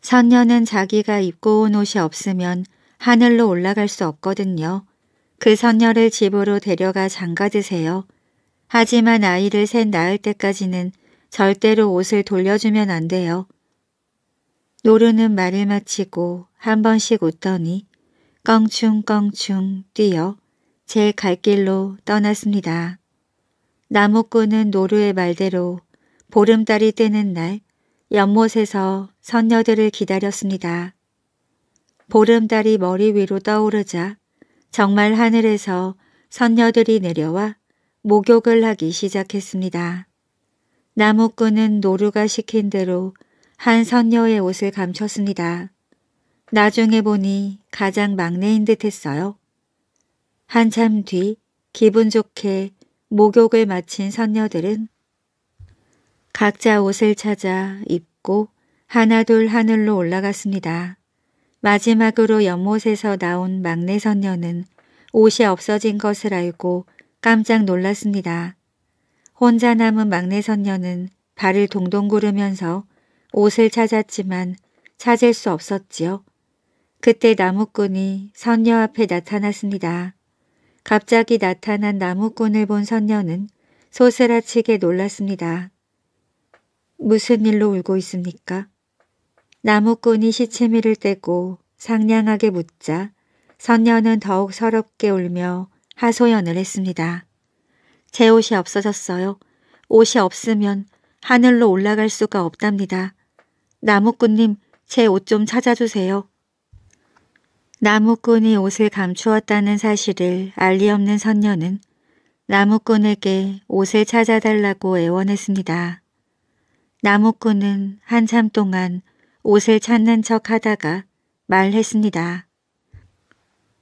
선녀는 자기가 입고 온 옷이 없으면 하늘로 올라갈 수 없거든요. 그 선녀를 집으로 데려가 잠가드세요. 하지만 아이를 셋 낳을 때까지는 절대로 옷을 돌려주면 안 돼요. 노루는 말을 마치고 한 번씩 웃더니 껑충껑충 뛰어 제 갈 길로 떠났습니다. 나무꾼은 노루의 말대로 보름달이 뜨는 날 연못에서 선녀들을 기다렸습니다. 보름달이 머리 위로 떠오르자 정말 하늘에서 선녀들이 내려와 목욕을 하기 시작했습니다. 나무꾼은 노루가 시킨 대로 한 선녀의 옷을 감췄습니다. 나중에 보니 가장 막내인 듯 했어요. 한참 뒤 기분 좋게 목욕을 마친 선녀들은 각자 옷을 찾아 입고 하나둘 하늘로 올라갔습니다. 마지막으로 연못에서 나온 막내 선녀는 옷이 없어진 것을 알고 깜짝 놀랐습니다. 혼자 남은 막내 선녀는 발을 동동 구르면서 옷을 찾았지만 찾을 수 없었지요. 그때 나무꾼이 선녀 앞에 나타났습니다. 갑자기 나타난 나무꾼을 본 선녀는 소스라치게 놀랐습니다. 무슨 일로 울고 있습니까? 나무꾼이 시치미를 떼고 상냥하게 묻자 선녀는 더욱 서럽게 울며 하소연을 했습니다. 제 옷이 없어졌어요. 옷이 없으면 하늘로 올라갈 수가 없답니다. 나무꾼님, 제 옷 좀 찾아주세요. 나무꾼이 옷을 감추었다는 사실을 알리 없는 선녀는 나무꾼에게 옷을 찾아달라고 애원했습니다. 나무꾼은 한참 동안 옷을 찾는 척 하다가 말했습니다.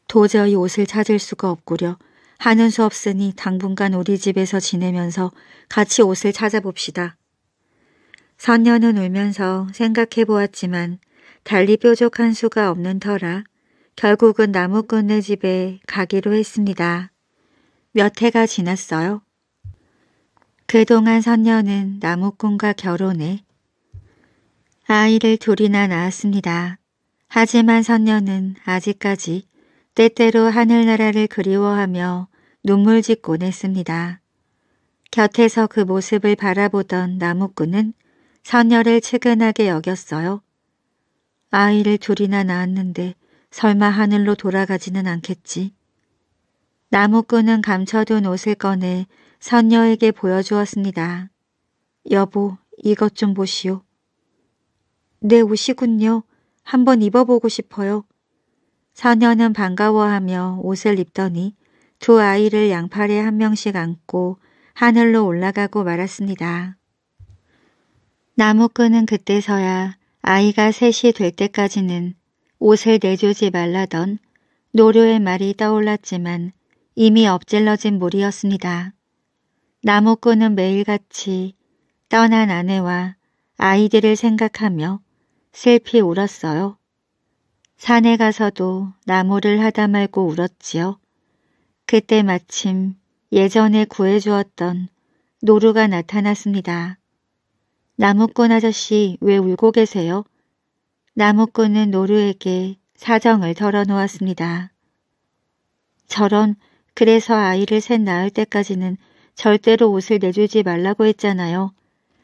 도저히 옷을 찾을 수가 없구려. 하는 수 없으니 당분간 우리 집에서 지내면서 같이 옷을 찾아봅시다. 선녀는 울면서 생각해 보았지만 달리 뾰족한 수가 없는 터라 결국은 나무꾼네 집에 가기로 했습니다. 몇 해가 지났어요. 그동안 선녀는 나무꾼과 결혼해 아이를 둘이나 낳았습니다. 하지만 선녀는 아직까지 때때로 하늘나라를 그리워하며 눈물 짓곤 했습니다. 곁에서 그 모습을 바라보던 나무꾼은 선녀를 측은하게 여겼어요. 아이를 둘이나 낳았는데 설마 하늘로 돌아가지는 않겠지. 나무꾼은 감춰둔 옷을 꺼내 선녀에게 보여주었습니다. 여보, 이것 좀 보시오. 내 옷이군요. 한번 입어보고 싶어요. 처녀는 반가워하며 옷을 입더니 두 아이를 양팔에 한 명씩 안고 하늘로 올라가고 말았습니다. 나무꾼은 그때서야 아이가 셋이 될 때까지는 옷을 내주지 말라던 노료의 말이 떠올랐지만 이미 엎질러진 물이었습니다. 나무꾼은 매일같이 떠난 아내와 아이들을 생각하며 슬피 울었어요. 산에 가서도 나무를 하다 말고 울었지요. 그때 마침 예전에 구해주었던 노루가 나타났습니다. 나무꾼 아저씨 왜 울고 계세요? 나무꾼은 노루에게 사정을 털어놓았습니다. 저런 그래서 아이를 셋 낳을 때까지는 절대로 옷을 내주지 말라고 했잖아요.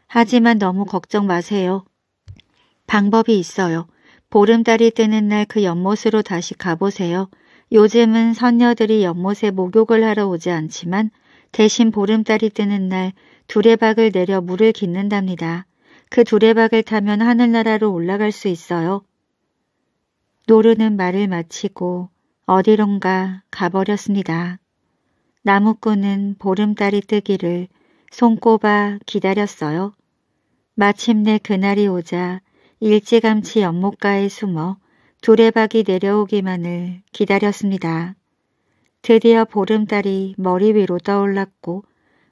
하지만 너무 걱정 마세요. 방법이 있어요. 보름달이 뜨는 날 그 연못으로 다시 가보세요. 요즘은 선녀들이 연못에 목욕을 하러 오지 않지만 대신 보름달이 뜨는 날 두레박을 내려 물을 깃는답니다. 그 두레박을 타면 하늘나라로 올라갈 수 있어요. 노르는 말을 마치고 어디론가 가버렸습니다. 나무꾼은 보름달이 뜨기를 손꼽아 기다렸어요. 마침내 그날이 오자 일찌감치 연못가에 숨어 두레박이 내려오기만을 기다렸습니다. 드디어 보름달이 머리 위로 떠올랐고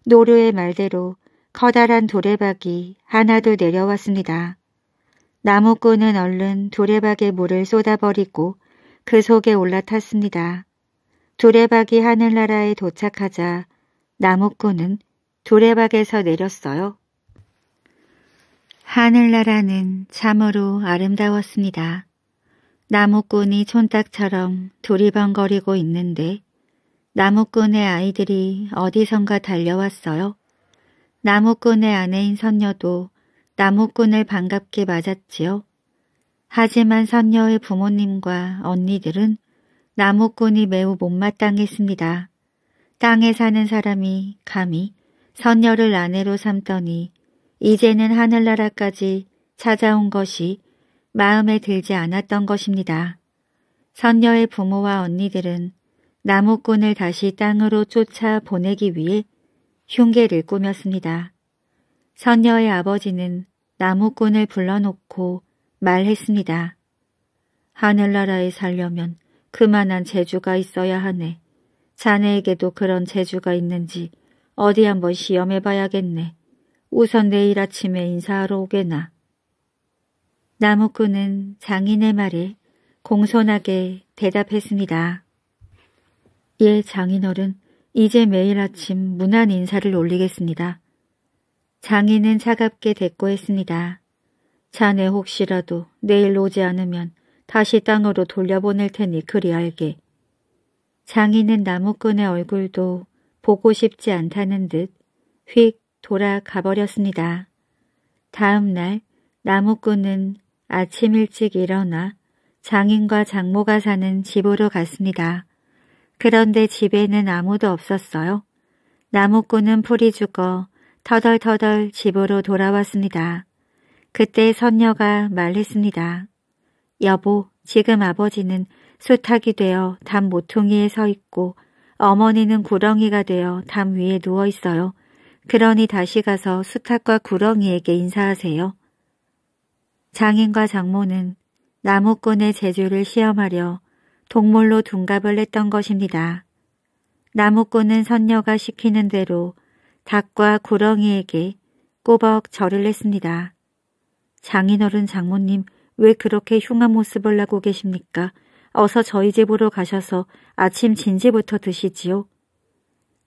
노루의 말대로 커다란 두레박이 하나도 내려왔습니다. 나무꾼은 얼른 두레박에 물을 쏟아버리고 그 속에 올라탔습니다. 두레박이 하늘나라에 도착하자 나무꾼은 두레박에서 내렸어요. 하늘나라는 참으로 아름다웠습니다. 나무꾼이 촌딱처럼 두리번거리고 있는데 나무꾼의 아이들이 어디선가 달려왔어요. 나무꾼의 아내인 선녀도 나무꾼을 반갑게 맞았지요. 하지만 선녀의 부모님과 언니들은 나무꾼이 매우 못마땅했습니다. 땅에 사는 사람이 감히 선녀를 아내로 삼더니 이제는 하늘나라까지 찾아온 것이 마음에 들지 않았던 것입니다. 선녀의 부모와 언니들은 나무꾼을 다시 땅으로 쫓아 보내기 위해 흉계를 꾸몄습니다. 선녀의 아버지는 나무꾼을 불러놓고 말했습니다. 하늘나라에 살려면 그만한 재주가 있어야 하네. 자네에게도 그런 재주가 있는지 어디 한번 시험해봐야겠네. 우선 내일 아침에 인사하러 오게나. 나무꾼은 장인의 말에 공손하게 대답했습니다. 예, 장인어른, 이제 매일 아침 무난 인사를 올리겠습니다. 장인은 차갑게 대꾸했습니다. 자네 혹시라도 내일 오지 않으면 다시 땅으로 돌려보낼 테니 그리 알게. 장인은 나무꾼의 얼굴도 보고 싶지 않다는 듯휙 돌아가 버렸습니다. 다음 날 나무꾼은 아침 일찍 일어나 장인과 장모가 사는 집으로 갔습니다. 그런데 집에는 아무도 없었어요. 나무꾼은 풀이 죽어 터덜터덜 집으로 돌아왔습니다. 그때 선녀가 말했습니다. 여보, 지금 아버지는 수탉이 되어 담 모퉁이에 서 있고 어머니는 구렁이가 되어 담 위에 누워 있어요. 그러니 다시 가서 수탁과 구렁이에게 인사하세요. 장인과 장모는 나무꾼의 재주를 시험하려 동물로 둔갑을 했던 것입니다. 나무꾼은 선녀가 시키는 대로 닭과 구렁이에게 꼬박 절을 했습니다. 장인어른 장모님 왜 그렇게 흉한 모습을 하고 계십니까? 어서 저희 집으로 가셔서 아침 진지부터 드시지요.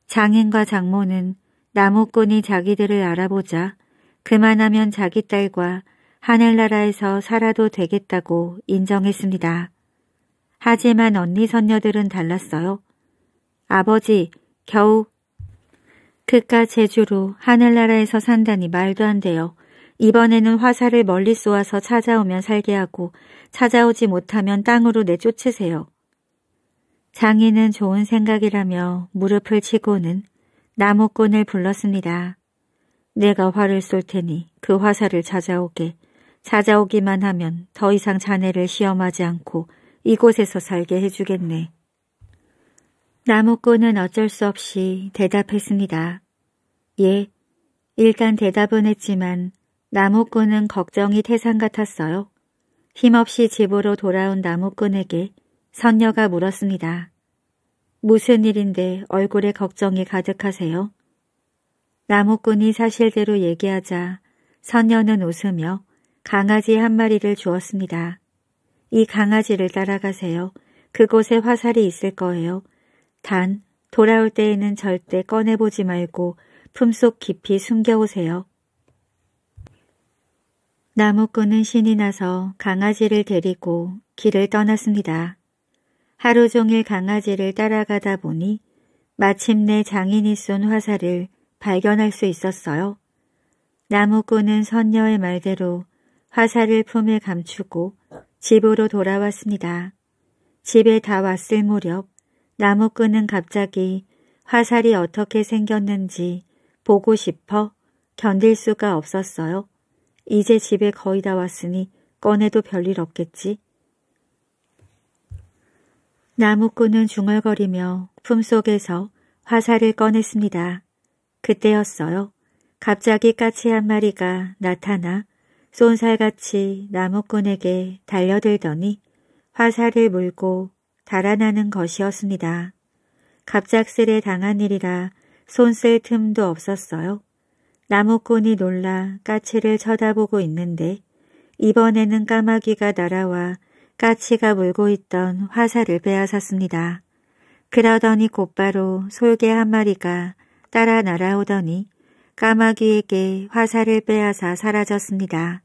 장인과 장모는 나무꾼이 자기들을 알아보자 그만하면 자기 딸과 하늘나라에서 살아도 되겠다고 인정했습니다. 하지만 언니 선녀들은 달랐어요. 아버지, 겨우 그깟 제주로 하늘나라에서 산다니 말도 안 돼요. 이번에는 화살을 멀리 쏘아서 찾아오면 살게 하고 찾아오지 못하면 땅으로 내쫓으세요. 장인은 좋은 생각이라며 무릎을 치고는 나무꾼을 불렀습니다. 내가 화를 쏠 테니 그 화살을 찾아오게. 찾아오기만 하면 더 이상 자네를 시험하지 않고 이곳에서 살게 해주겠네. 나무꾼은 어쩔 수 없이 대답했습니다. 예, 일단 대답은 했지만 나무꾼은 걱정이 태산 같았어요. 힘없이 집으로 돌아온 나무꾼에게 선녀가 물었습니다. 무슨 일인데 얼굴에 걱정이 가득하세요? 나무꾼이 사실대로 얘기하자 선녀는 웃으며 강아지 한 마리를 주었습니다. 이 강아지를 따라가세요. 그곳에 화살이 있을 거예요. 단, 돌아올 때에는 절대 꺼내보지 말고 품속 깊이 숨겨오세요. 나무꾼은 신이 나서 강아지를 데리고 길을 떠났습니다. 하루 종일 강아지를 따라가다 보니 마침내 장인이 쏜 화살을 발견할 수 있었어요. 나무꾼은 선녀의 말대로 화살을 품에 감추고 집으로 돌아왔습니다. 집에 다 왔을 무렵 나무꾼은 갑자기 화살이 어떻게 생겼는지 보고 싶어 견딜 수가 없었어요. 이제 집에 거의 다 왔으니 꺼내도 별일 없겠지. 나무꾼은 중얼거리며 품속에서 화살을 꺼냈습니다. 그때였어요. 갑자기 까치 한 마리가 나타나 쏜살같이 나무꾼에게 달려들더니 화살을 물고 달아나는 것이었습니다. 갑작스레 당한 일이라 손 쓸 틈도 없었어요. 나무꾼이 놀라 까치를 쳐다보고 있는데 이번에는 까마귀가 날아와 까치가 물고 있던 화살을 빼앗았습니다. 그러더니 곧바로 솔개 한 마리가 따라 날아오더니 까마귀에게 화살을 빼앗아 사라졌습니다.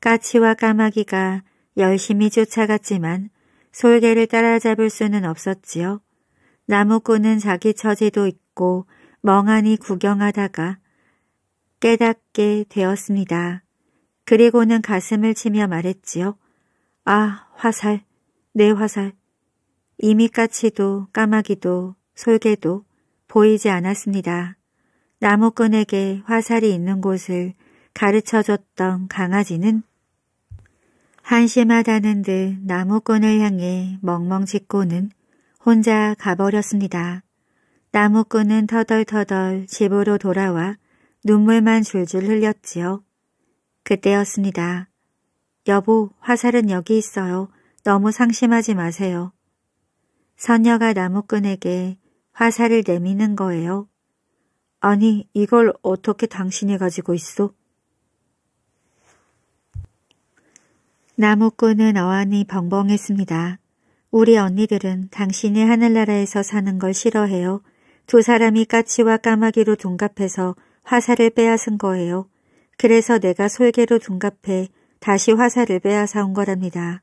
까치와 까마귀가 열심히 쫓아갔지만 솔개를 따라잡을 수는 없었지요. 나무꾼은 자기 처지도 있고 멍하니 구경하다가 깨닫게 되었습니다. 그리고는 가슴을 치며 말했지요. 아, 화살, 내 화살. 이미 까치도 까마귀도 솔개도 보이지 않았습니다. 나무꾼에게 화살이 있는 곳을 가르쳐줬던 강아지는 한심하다는 듯 나무꾼을 향해 멍멍 짖고는 혼자 가버렸습니다. 나무꾼은 터덜터덜 집으로 돌아와 눈물만 줄줄 흘렸지요. 그때였습니다. 여보, 화살은 여기 있어요. 너무 상심하지 마세요. 선녀가 나무꾼에게 화살을 내미는 거예요. 아니, 이걸 어떻게 당신이 가지고 있어? 나무꾼은 어안이 벙벙했습니다. 우리 언니들은 당신이 하늘나라에서 사는 걸 싫어해요. 두 사람이 까치와 까마귀로 둔갑해서 화살을 빼앗은 거예요. 그래서 내가 솔개로 둔갑해 다시 화살을 빼앗아 온 거랍니다.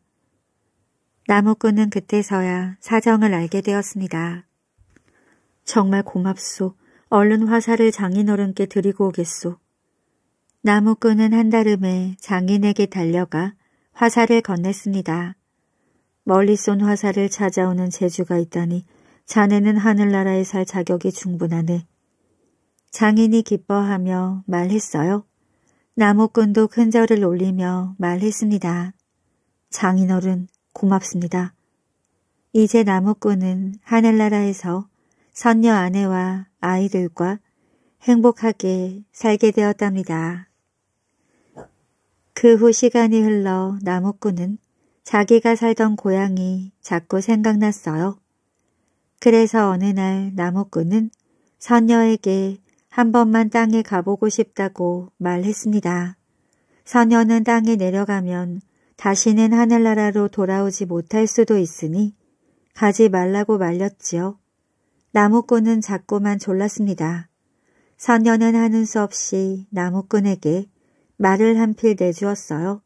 나무꾼은 그때서야 사정을 알게 되었습니다. 정말 고맙소. 얼른 화살을 장인어른께 드리고 오겠소. 나무꾼은 한달음에 장인에게 달려가 화살을 건넸습니다. 멀리 쏜 화살을 찾아오는 재주가 있다니 자네는 하늘나라에 살 자격이 충분하네. 장인이 기뻐하며 말했어요. 나무꾼도 큰절을 올리며 말했습니다. 장인어른 고맙습니다. 이제 나무꾼은 하늘나라에서 선녀 아내와 아이들과 행복하게 살게 되었답니다. 그 후 시간이 흘러 나무꾼은 자기가 살던 고향이 자꾸 생각났어요. 그래서 어느 날 나무꾼은 선녀에게 한 번만 땅에 가보고 싶다고 말했습니다. 선녀는 땅에 내려가면 다시는 하늘나라로 돌아오지 못할 수도 있으니 가지 말라고 말렸지요. 나무꾼은 자꾸만 졸랐습니다. 선녀는 하는 수 없이 나무꾼에게 말을 한 필 내주었어요.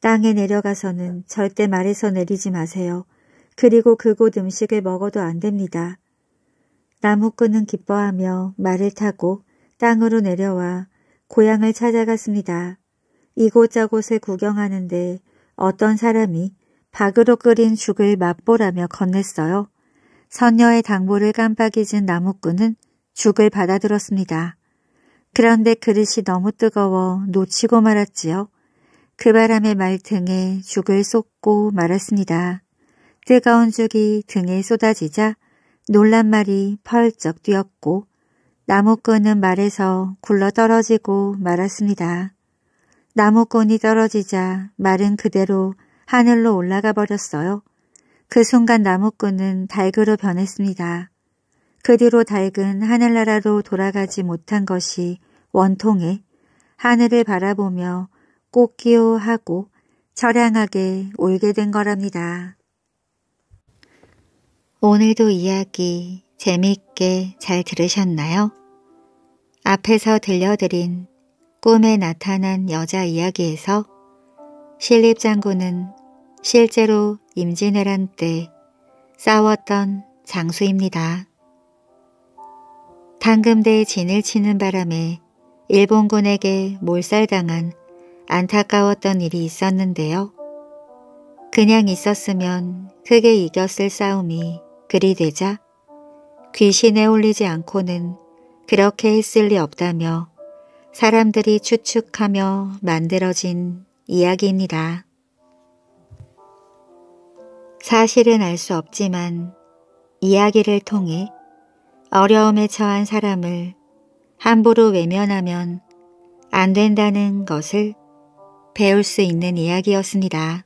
땅에 내려가서는 절대 말에서 내리지 마세요. 그리고 그곳 음식을 먹어도 안 됩니다. 나무꾼은 기뻐하며 말을 타고 땅으로 내려와 고향을 찾아갔습니다. 이곳저곳을 구경하는데 어떤 사람이 박으로 끓인 죽을 맛보라며 건넸어요. 선녀의 당부를 깜빡 이진 나무꾼은 죽을 받아들었습니다. 그런데 그릇이 너무 뜨거워 놓치고 말았지요. 그 바람에 말등에 죽을 쏟고 말았습니다. 뜨거운 죽이 등에 쏟아지자 놀란 말이 펄쩍 뛰었고 나무꾼은 말에서 굴러 떨어지고 말았습니다. 나무꾼이 떨어지자 말은 그대로 하늘로 올라가 버렸어요. 그 순간 나무꾼은 달그로 변했습니다. 그 뒤로 달은 하늘나라로 돌아가지 못한 것이 원통해 하늘을 바라보며 꽃기호하고 철양하게 울게 된 거랍니다. 오늘도 이야기 재미있게잘 들으셨나요? 앞에서 들려드린 꿈에 나타난 여자 이야기에서 신립 장군은 실제로 임진왜란 때 싸웠던 장수입니다. 당금대에 진을 치는 바람에 일본군에게 몰살당한 안타까웠던 일이 있었는데요. 그냥 있었으면 크게 이겼을 싸움이 그리 되자 귀신에 올리지 않고는 그렇게 했을 리 없다며 사람들이 추측하며 만들어진 이야기입니다. 사실은 알 수 없지만 이야기를 통해 어려움에 처한 사람을 함부로 외면하면 안 된다는 것을 배울 수 있는 이야기였습니다.